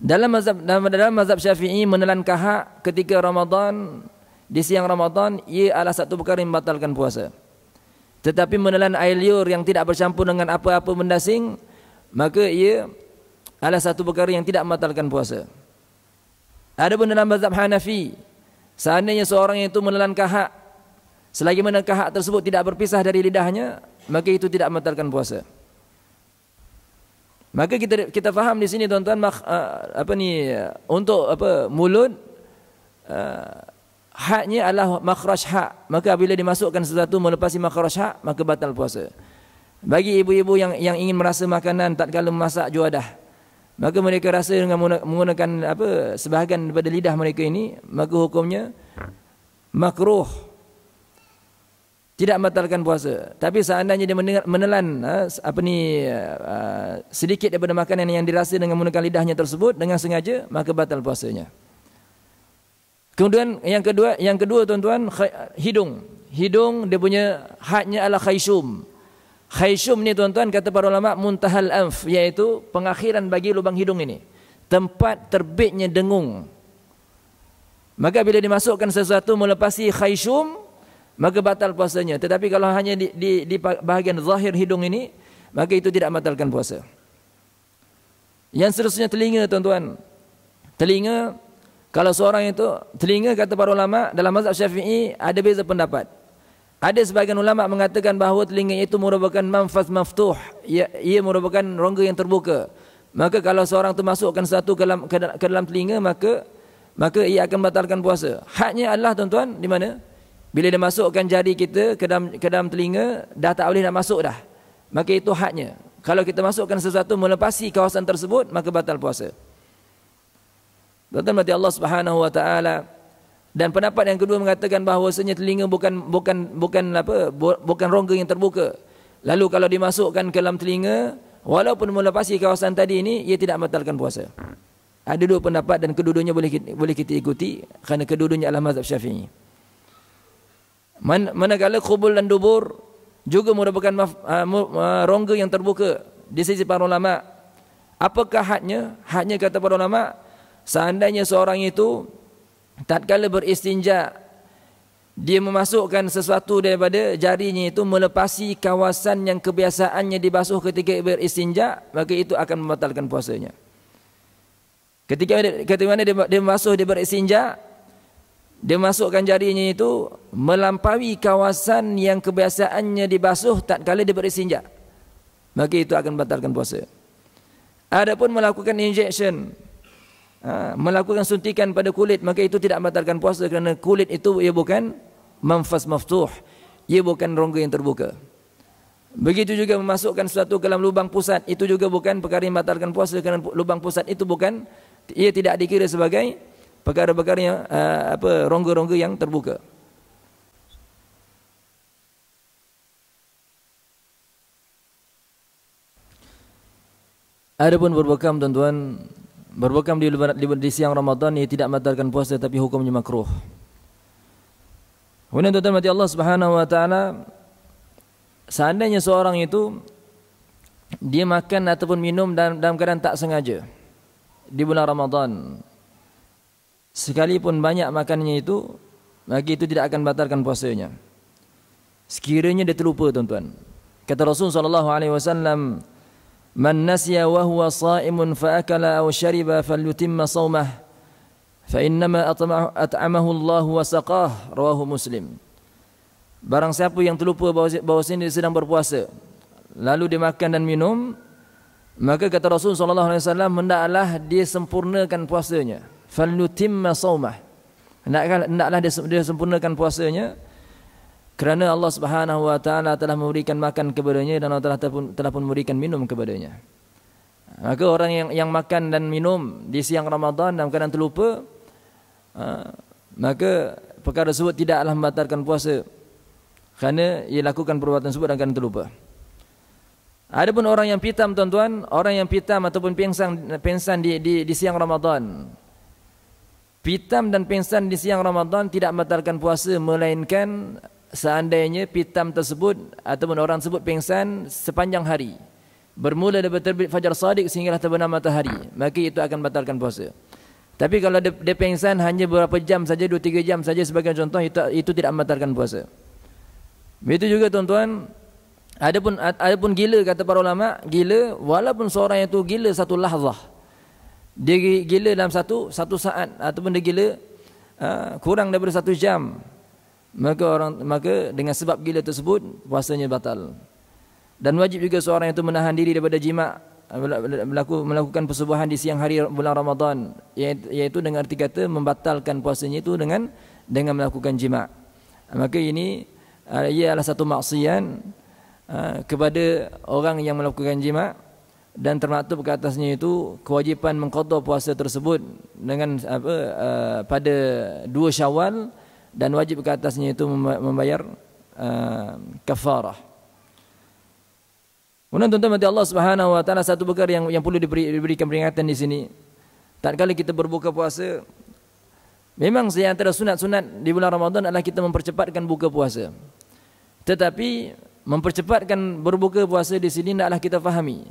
Dalam mazhab dalam, dalam mazhab Syafi'i menelan kahak ketika Ramadan di siang Ramadan ia adalah satu perkara yang membatalkan puasa. Tetapi menelan air liur yang tidak bercampur dengan apa-apa mendasing maka ia adalah satu perkara yang tidak membatalkan puasa. ada pun dalam mazhab Hanafi seandainya seorang itu menelan kahak Selagi mana kahak tersebut tidak berpisah dari lidahnya, maka itu tidak membatalkan puasa. Maka kita kita faham di sini tuan-tuan uh, apa ni uh, untuk apa mulut uh, haknya adalah makhraj hak. Maka bila dimasukkan sesuatu melepasi makhraj hak, maka batal puasa. Bagi ibu-ibu yang yang ingin merasa makanan tak tatkala memasak juadah. Maka mereka rasa dengan menggunakan apa sebahagian daripada lidah mereka ini, maka hukumnya makruh tidak membatalkan puasa. Tapi seandainya dia mendengar, menelan ha, apa ni ha, sedikit daripada makanan yang dirasa dengan menggunakan lidahnya tersebut dengan sengaja maka batal puasanya. Kemudian yang kedua, yang kedua tuan-tuan hidung. Hidung dia punya hadnya ala khaysum. Khaysum ni tuan-tuan kata para ulama muntahal anf iaitu pengakhiran bagi lubang hidung ini. Tempat terbitnya dengung. Maka bila dimasukkan sesuatu melepasi khaysum, maka batal puasanya. Tetapi kalau hanya di, di, di bahagian zahir hidung ini, maka itu tidak batalkan puasa. Yang seterusnya telinga tuan-tuan. Telinga, kalau seorang itu, telinga kata para ulama dalam mazhab syafi'i ada beza pendapat. Ada sebagian ulama mengatakan bahawa telinga itu merupakan manfaz maftuh. Ia, ia merupakan rongga yang terbuka. Maka kalau seorang itu masukkan satu ke dalam, ke dalam telinga, maka maka ia akan batalkan puasa. Haknya adalah tuan-tuan di mana? Bila dia masukkan jari kita ke dalam, ke dalam telinga, dah tak boleh nak masuk dah. Maka itu haknya. Kalau kita masukkan sesuatu melepasi kawasan tersebut, maka batal puasa. Tuan-tuan berarti Allah subhanahu wa ta'ala dan pendapat yang kedua mengatakan bahawa bahawasanya telinga bukan bukan bukan apa bukan rongga yang terbuka. Lalu kalau dimasukkan ke dalam telinga walaupun melepasi kawasan tadi ini ia tidak batalkan puasa. Ada dua pendapat dan kedua-duanya boleh kita, boleh kita ikuti kerana kedua-duanya adalah mazhab Syafi'i. Man, manakala kubul dan dubur juga merupakan maf, uh, rongga yang terbuka di sisi para ulama. Apakah hadnya? Hadnya kata para ulama, seandainya seorang itu tatkala beristinja dia memasukkan sesuatu daripada jarinya itu melepasi kawasan yang kebiasaannya dibasuh ketika beristinja maka itu akan membatalkan puasanya ketika ketika mana dia, dia masuk dia beristinja dia masukkan jarinya itu melampaui kawasan yang kebiasaannya dibasuh tak kala dia beristinja maka itu akan batalkan puasa adapun melakukan injection ha, melakukan suntikan pada kulit maka itu tidak batalkan puasa kerana kulit itu ia bukan manfas maftuh ia bukan rongga yang terbuka begitu juga memasukkan sesuatu ke dalam lubang pusat itu juga bukan perkara yang batalkan puasa kerana lubang pusat itu bukan ia tidak dikira sebagai perkara-perkara yang uh, apa rongga-rongga yang terbuka. Adapun berbekam tuan-tuan, berbekam di, di, di siang Ramadan ini tidak membatalkan puasa tapi hukumnya makruh. Kemudian tuan-tuan mati Allah Subhanahu wa taala seandainya seorang itu dia makan ataupun minum dalam, dalam keadaan tak sengaja di bulan Ramadan sekalipun banyak makannya itu maka itu tidak akan batalkan puasanya sekiranya dia terlupa tuan-tuan kata Rasulullah sallallahu alaihi wasallam man nasiya wa huwa sha'imun fa akala aw shariba falyutimma sawmah fa innama atma'ahu at'amahu Allah wa saqah rawahu muslim barang siapa yang terlupa bahawa dia sedang berpuasa lalu dia makan dan minum maka kata Rasulullah sallallahu alaihi wasallam hendaklah dia sempurnakan puasanya falyutimma sawmah hendaklah hendaklah dia, dia sempurnakan puasanya kerana Allah Subhanahu wa taala telah memberikan makan kepadanya dan Allah telah telah, telah pun memberikan minum kepadanya maka orang yang yang makan dan minum di siang Ramadan dan kadang terlupa uh, maka perkara tersebut tidaklah membatalkan puasa kerana ia lakukan perbuatan tersebut dan kadang terlupa Adapun orang yang pitam tuan-tuan, orang yang pitam ataupun pingsan pingsan di di, di siang Ramadan, Pitam dan pingsan di siang Ramadan tidak membatalkan puasa melainkan seandainya pitam tersebut ataupun orang tersebut pingsan sepanjang hari. Bermula dari terbit fajar sadiq sehinggalah terbenam matahari. Maka itu akan membatalkan puasa. Tapi kalau dia, dia pingsan hanya beberapa jam saja, dua tiga jam saja sebagai contoh, itu, itu tidak membatalkan puasa. Begitu juga tuan-tuan, ada pun, ada pun gila kata para ulama, gila walaupun seorang itu gila satu lahzah dia gila dalam satu satu saat ataupun dia gila uh, kurang daripada satu jam maka orang maka dengan sebab gila tersebut puasanya batal dan wajib juga seorang itu menahan diri daripada jima ah, berlaku, melakukan persubuhan di siang hari bulan Ramadan iaitu dengan arti kata membatalkan puasanya itu dengan dengan melakukan jima ah, maka ini ia adalah satu maksiat kepada orang yang melakukan jima' dan termaktub ke atasnya itu kewajipan mengqadha puasa tersebut dengan apa uh, pada dua Syawal dan wajib ke atasnya itu membayar uh, kafarah. Kemudian tuntutan mati Allah Subhanahu wa taala satu perkara yang yang perlu diberi, diberikan peringatan di sini. Tak Tatkala kita berbuka puasa memang saya antara sunat-sunat di bulan Ramadan adalah kita mempercepatkan buka puasa. Tetapi mempercepatkan berbuka puasa di sini hendaklah kita fahami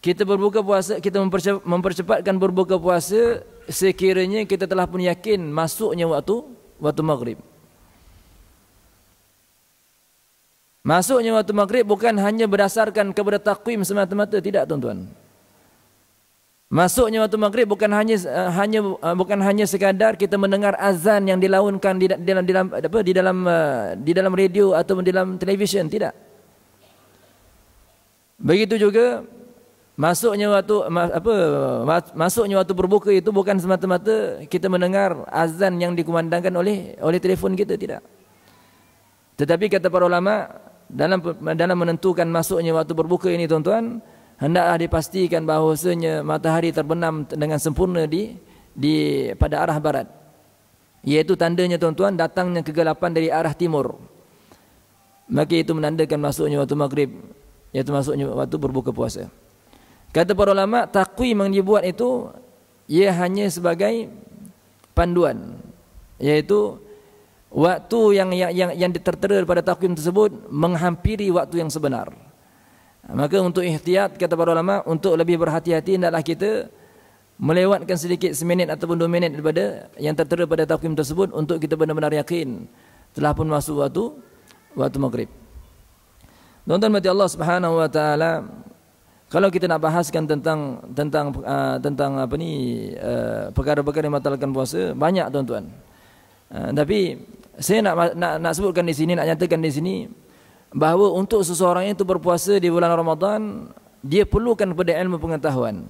kita berbuka puasa kita mempercepatkan berbuka puasa sekiranya kita telah pun yakin masuknya waktu waktu maghrib Masuknya waktu maghrib bukan hanya berdasarkan kepada takwim semata-mata tidak tuan-tuan. Masuknya waktu maghrib bukan hanya eh, hanya eh, bukan hanya sekadar kita mendengar azan yang dilaunkan di, dalam di dalam apa di dalam eh, di dalam radio atau di dalam televisyen tidak. Begitu juga Masuknya waktu apa masuknya waktu berbuka itu bukan semata-mata kita mendengar azan yang dikumandangkan oleh oleh telefon kita tidak. Tetapi kata para ulama dalam dalam menentukan masuknya waktu berbuka ini tuan-tuan hendaklah dipastikan bahawasanya matahari terbenam dengan sempurna di di pada arah barat. Iaitu tandanya tuan-tuan datangnya kegelapan dari arah timur. Maka itu menandakan masuknya waktu maghrib iaitu masuknya waktu berbuka puasa. Kata para ulama takwim yang dia buat itu ia hanya sebagai panduan yaitu waktu yang yang yang, yang tertera pada takwim tersebut menghampiri waktu yang sebenar. Maka untuk ihtiyat kata para ulama untuk lebih berhati-hati hendaklah kita melewatkan sedikit seminit ataupun dua minit daripada yang tertera pada takwim tersebut untuk kita benar-benar yakin telah pun masuk waktu waktu maghrib. Tuan-tuan mati Allah Subhanahu wa taala kalau kita nak bahaskan tentang tentang uh, tentang apa ni uh, perkara-perkara yang membatalkan puasa banyak tuan-tuan. Uh, tapi saya nak, nak nak sebutkan di sini nak nyatakan di sini bahawa untuk seseorang itu berpuasa di bulan Ramadan dia perlukan pada ilmu pengetahuan.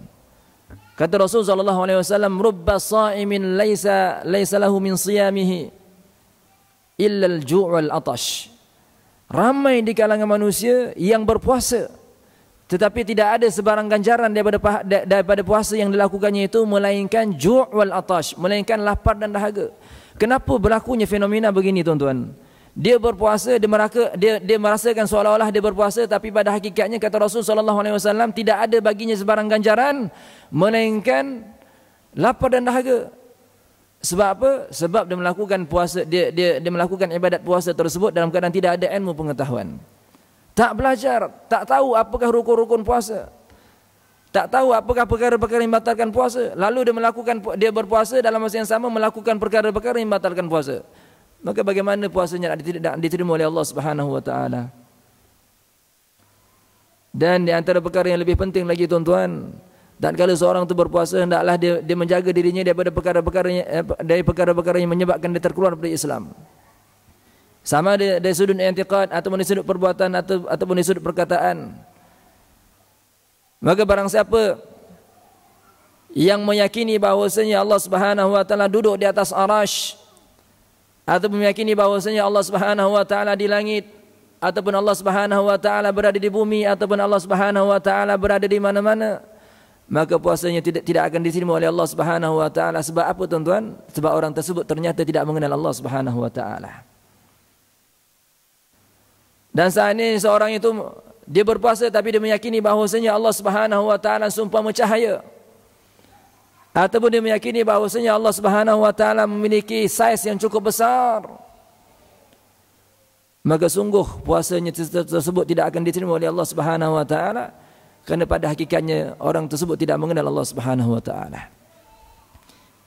Kata Rasul sallallahu alaihi wasallam rubba sa'imin laisa laisa lahu min siyamihi illa al-ju' wal atash. Ramai di kalangan manusia yang berpuasa tetapi tidak ada sebarang ganjaran daripada daripada puasa yang dilakukannya itu melainkan ju' wal atash melainkan lapar dan dahaga kenapa berlakunya fenomena begini tuan-tuan dia berpuasa dia meraka dia dia merasakan seolah-olah dia berpuasa tapi pada hakikatnya kata Rasulullah SAW tidak ada baginya sebarang ganjaran melainkan lapar dan dahaga sebab apa sebab dia melakukan puasa dia dia dia melakukan ibadat puasa tersebut dalam keadaan tidak ada ilmu pengetahuan tak belajar, tak tahu apakah rukun-rukun puasa. Tak tahu apakah perkara-perkara yang membatalkan puasa. Lalu dia melakukan dia berpuasa dalam masa yang sama melakukan perkara-perkara yang membatalkan puasa. Maka bagaimana puasanya tidak diterima oleh Allah Subhanahu wa taala? Dan di antara perkara yang lebih penting lagi tuan-tuan, dan kalau seorang itu berpuasa hendaklah dia, dia menjaga dirinya daripada perkara-perkara eh, dari perkara-perkara yang menyebabkan dia terkeluar dari Islam. Sama dari sudut intiqad atau dari sudut perbuatan atau ataupun dari sudut perkataan. Maka barang siapa yang meyakini bahwasanya Allah Subhanahu duduk di atas arash, atau meyakini bahwasanya Allah Subhanahu di langit ataupun Allah Subhanahu wa taala berada di bumi ataupun Allah Subhanahu wa taala berada di mana-mana maka puasanya tidak tidak akan diterima oleh Allah Subhanahu wa taala sebab apa tuan-tuan sebab orang tersebut ternyata tidak mengenal Allah Subhanahu wa taala dan saat ini seorang itu dia berpuasa tapi dia meyakini bahawasanya Allah Subhanahu wa taala sumpah mencahaya. Ataupun dia meyakini bahawasanya Allah Subhanahu wa taala memiliki saiz yang cukup besar. Maka sungguh puasanya tersebut tidak akan diterima oleh Allah Subhanahu wa taala kerana pada hakikatnya orang tersebut tidak mengenal Allah Subhanahu wa taala.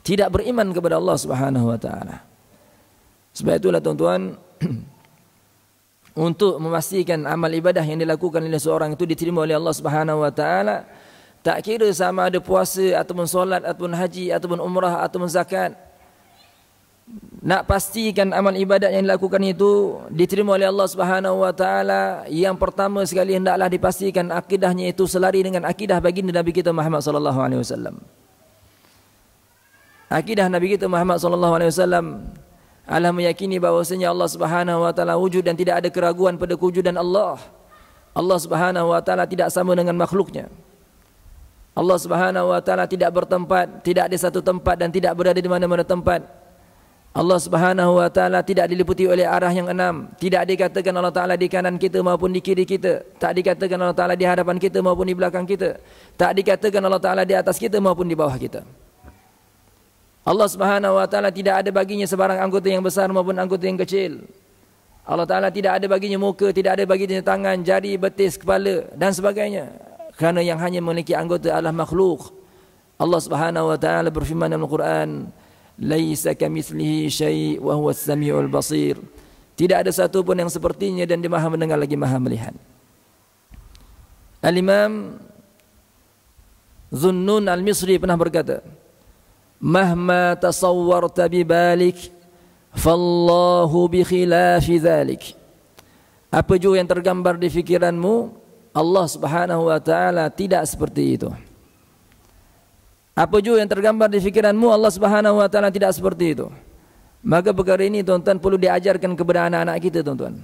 Tidak beriman kepada Allah Subhanahu wa taala. Sebab itulah tuan-tuan [CLEARS THROAT] untuk memastikan amal ibadah yang dilakukan oleh seorang itu diterima oleh Allah Subhanahu wa taala tak kira sama ada puasa ataupun solat ataupun haji ataupun umrah ataupun zakat nak pastikan amal ibadah yang dilakukan itu diterima oleh Allah Subhanahu wa taala yang pertama sekali hendaklah dipastikan akidahnya itu selari dengan akidah baginda Nabi kita Muhammad sallallahu alaihi wasallam akidah Nabi kita Muhammad sallallahu alaihi wasallam Allah meyakini bahwasanya Allah Subhanahu wa taala wujud dan tidak ada keraguan pada kewujudan Allah. Allah Subhanahu wa taala tidak sama dengan makhluknya. Allah Subhanahu wa taala tidak bertempat, tidak ada satu tempat dan tidak berada di mana-mana tempat. Allah Subhanahu wa taala tidak diliputi oleh arah yang enam, tidak dikatakan Allah taala di kanan kita maupun di kiri kita, tak dikatakan Allah taala di hadapan kita maupun di belakang kita, tak dikatakan Allah taala di atas kita maupun di bawah kita. Allah Subhanahu wa taala tidak ada baginya sebarang anggota yang besar maupun anggota yang kecil. Allah taala tidak ada baginya muka, tidak ada baginya tangan, jari, betis, kepala dan sebagainya. Kerana yang hanya memiliki anggota adalah makhluk. Allah Subhanahu wa taala berfirman dalam Al-Quran, "Laisa kamitslihi syai' wa huwas samiul basir." Tidak ada satu pun yang sepertinya dan dimaha mendengar lagi Maha melihat. Al-Imam Zunnun Al-Misri pernah berkata, مهما تصورت ببالك فالله بخلاف ذلك apa juga yang tergambar di fikiranmu Allah Subhanahu wa taala tidak seperti itu apa juga yang tergambar di fikiranmu Allah Subhanahu wa taala tidak seperti itu maka perkara ini tuan-tuan perlu diajarkan kepada anak-anak kita tuan-tuan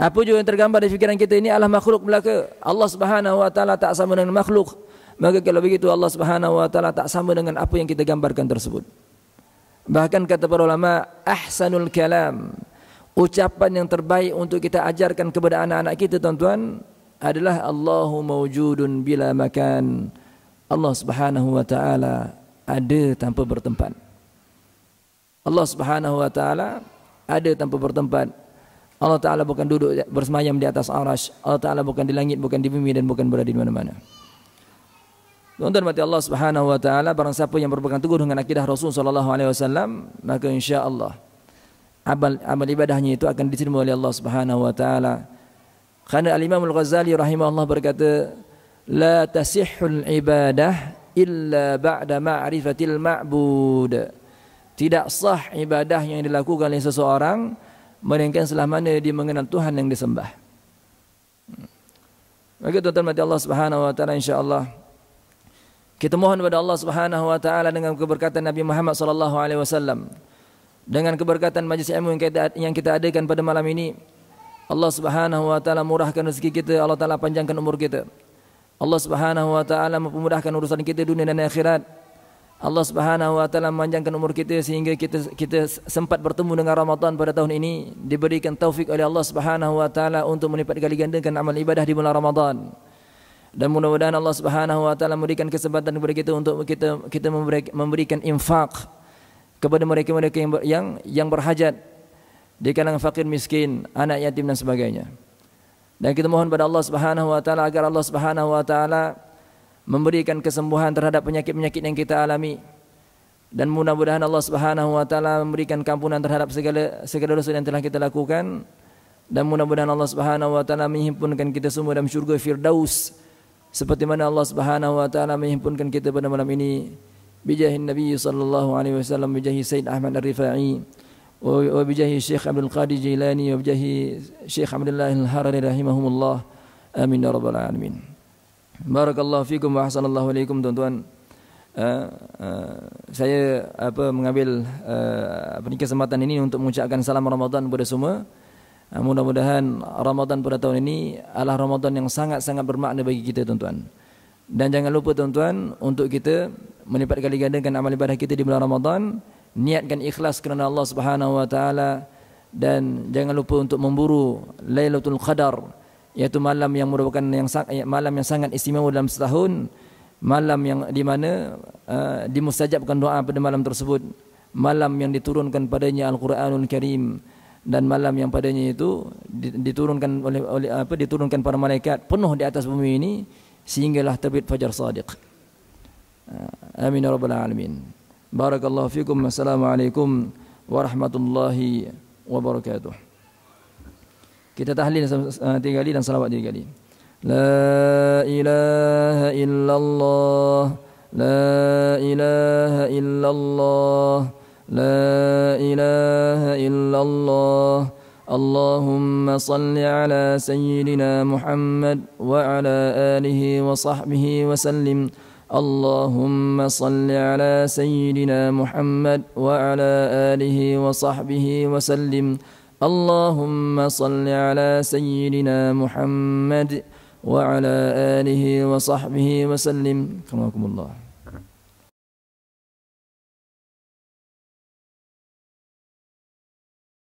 apa juga yang tergambar di fikiran kita ini Allah makhluk belaka Allah Subhanahu wa taala tak sama dengan makhluk Maka kalau begitu Allah Subhanahu wa taala tak sama dengan apa yang kita gambarkan tersebut. Bahkan kata para ulama, ahsanul kalam, ucapan yang terbaik untuk kita ajarkan kepada anak-anak kita tuan-tuan adalah Allahu mawjudun bila makan. Allah Subhanahu wa taala ada tanpa bertempat. Allah Subhanahu wa taala ada tanpa bertempat. Allah Taala bukan duduk bersemayam di atas arasy. Allah Taala bukan di langit, bukan di bumi dan bukan berada di mana-mana. Tuan-tuan mati Allah Subhanahu wa taala barang siapa yang berpegang teguh dengan akidah Rasul sallallahu alaihi wasallam maka insyaallah amal amal ibadahnya itu akan diterima oleh Allah Subhanahu wa taala. Karena Al-Imam Al-Ghazali rahimahullah berkata la tasihul ibadah illa ba'da ma'rifatil ma'bud. Tidak sah ibadah yang dilakukan oleh seseorang melainkan selama dia mengenal Tuhan yang disembah. Hmm. Maka tuan-tuan mati Allah Subhanahu wa taala insyaallah kita mohon kepada Allah Subhanahu wa taala dengan keberkatan Nabi Muhammad sallallahu alaihi wasallam. Dengan keberkatan majlis ilmu yang kita adakan pada malam ini. Allah Subhanahu wa taala murahkan rezeki kita, Allah taala panjangkan umur kita. Allah Subhanahu wa taala memudahkan urusan kita dunia dan akhirat. Allah Subhanahu wa taala memanjangkan umur kita sehingga kita kita sempat bertemu dengan Ramadan pada tahun ini diberikan taufik oleh Allah Subhanahu wa taala untuk melipat gandakan amal ibadah di bulan Ramadan dan mudah-mudahan Allah Subhanahu wa taala memberikan kesempatan kepada kita untuk kita kita memberikan infak kepada mereka-mereka yang, yang yang berhajat di kalangan fakir miskin, anak yatim dan sebagainya. Dan kita mohon kepada Allah Subhanahu wa taala agar Allah Subhanahu wa taala memberikan kesembuhan terhadap penyakit-penyakit yang kita alami dan mudah-mudahan Allah Subhanahu wa taala memberikan kampunan terhadap segala segala dosa yang telah kita lakukan dan mudah-mudahan Allah Subhanahu wa taala menghimpunkan kita semua dalam syurga Firdaus seperti mana Allah Subhanahu wa taala menghimpunkan kita pada malam ini bijahi Nabi sallallahu alaihi wasallam bijahi Said Ahmad Ar-Rifai wa bijahi Syekh Abdul Qadir Jilani wa bijahi Syekh Abdullah Al-Harari rahimahumullah amin ya rabbal alamin barakallahu fikum wa ahsanallahu alaikum tuan-tuan Uh, uh, saya apa mengambil uh, kesempatan ini untuk mengucapkan salam Ramadan kepada semua Ah, mudah-mudahan Ramadan pada tahun ini adalah Ramadan yang sangat-sangat bermakna bagi kita tuan-tuan. Dan jangan lupa tuan-tuan untuk kita melipat kali gandakan amal ibadah kita di bulan Ramadan, niatkan ikhlas kerana Allah Subhanahu wa taala dan jangan lupa untuk memburu Lailatul Qadar iaitu malam yang merupakan yang malam yang sangat istimewa dalam setahun malam yang di mana uh, dimustajabkan doa pada malam tersebut malam yang diturunkan padanya Al-Quranul Karim dan malam yang padanya itu diturunkan oleh, oleh apa diturunkan para malaikat penuh di atas bumi ini sehinggalah terbit fajar sadiq. Ah, amin ya rabbal alamin. Barakallahu fikum. Assalamualaikum warahmatullahi wabarakatuh. Kita tahlil ah, tiga kali dan salawat tiga kali. La ilaha illallah. La ilaha illallah. لا إله إلا الله اللهم صل على سيدنا محمد وعلى آله وصحبه وسلم اللهم صل على سيدنا محمد وعلى آله وصحبه وسلم اللهم صل على سيدنا محمد وعلى آله وصحبه وسلم كماكم الله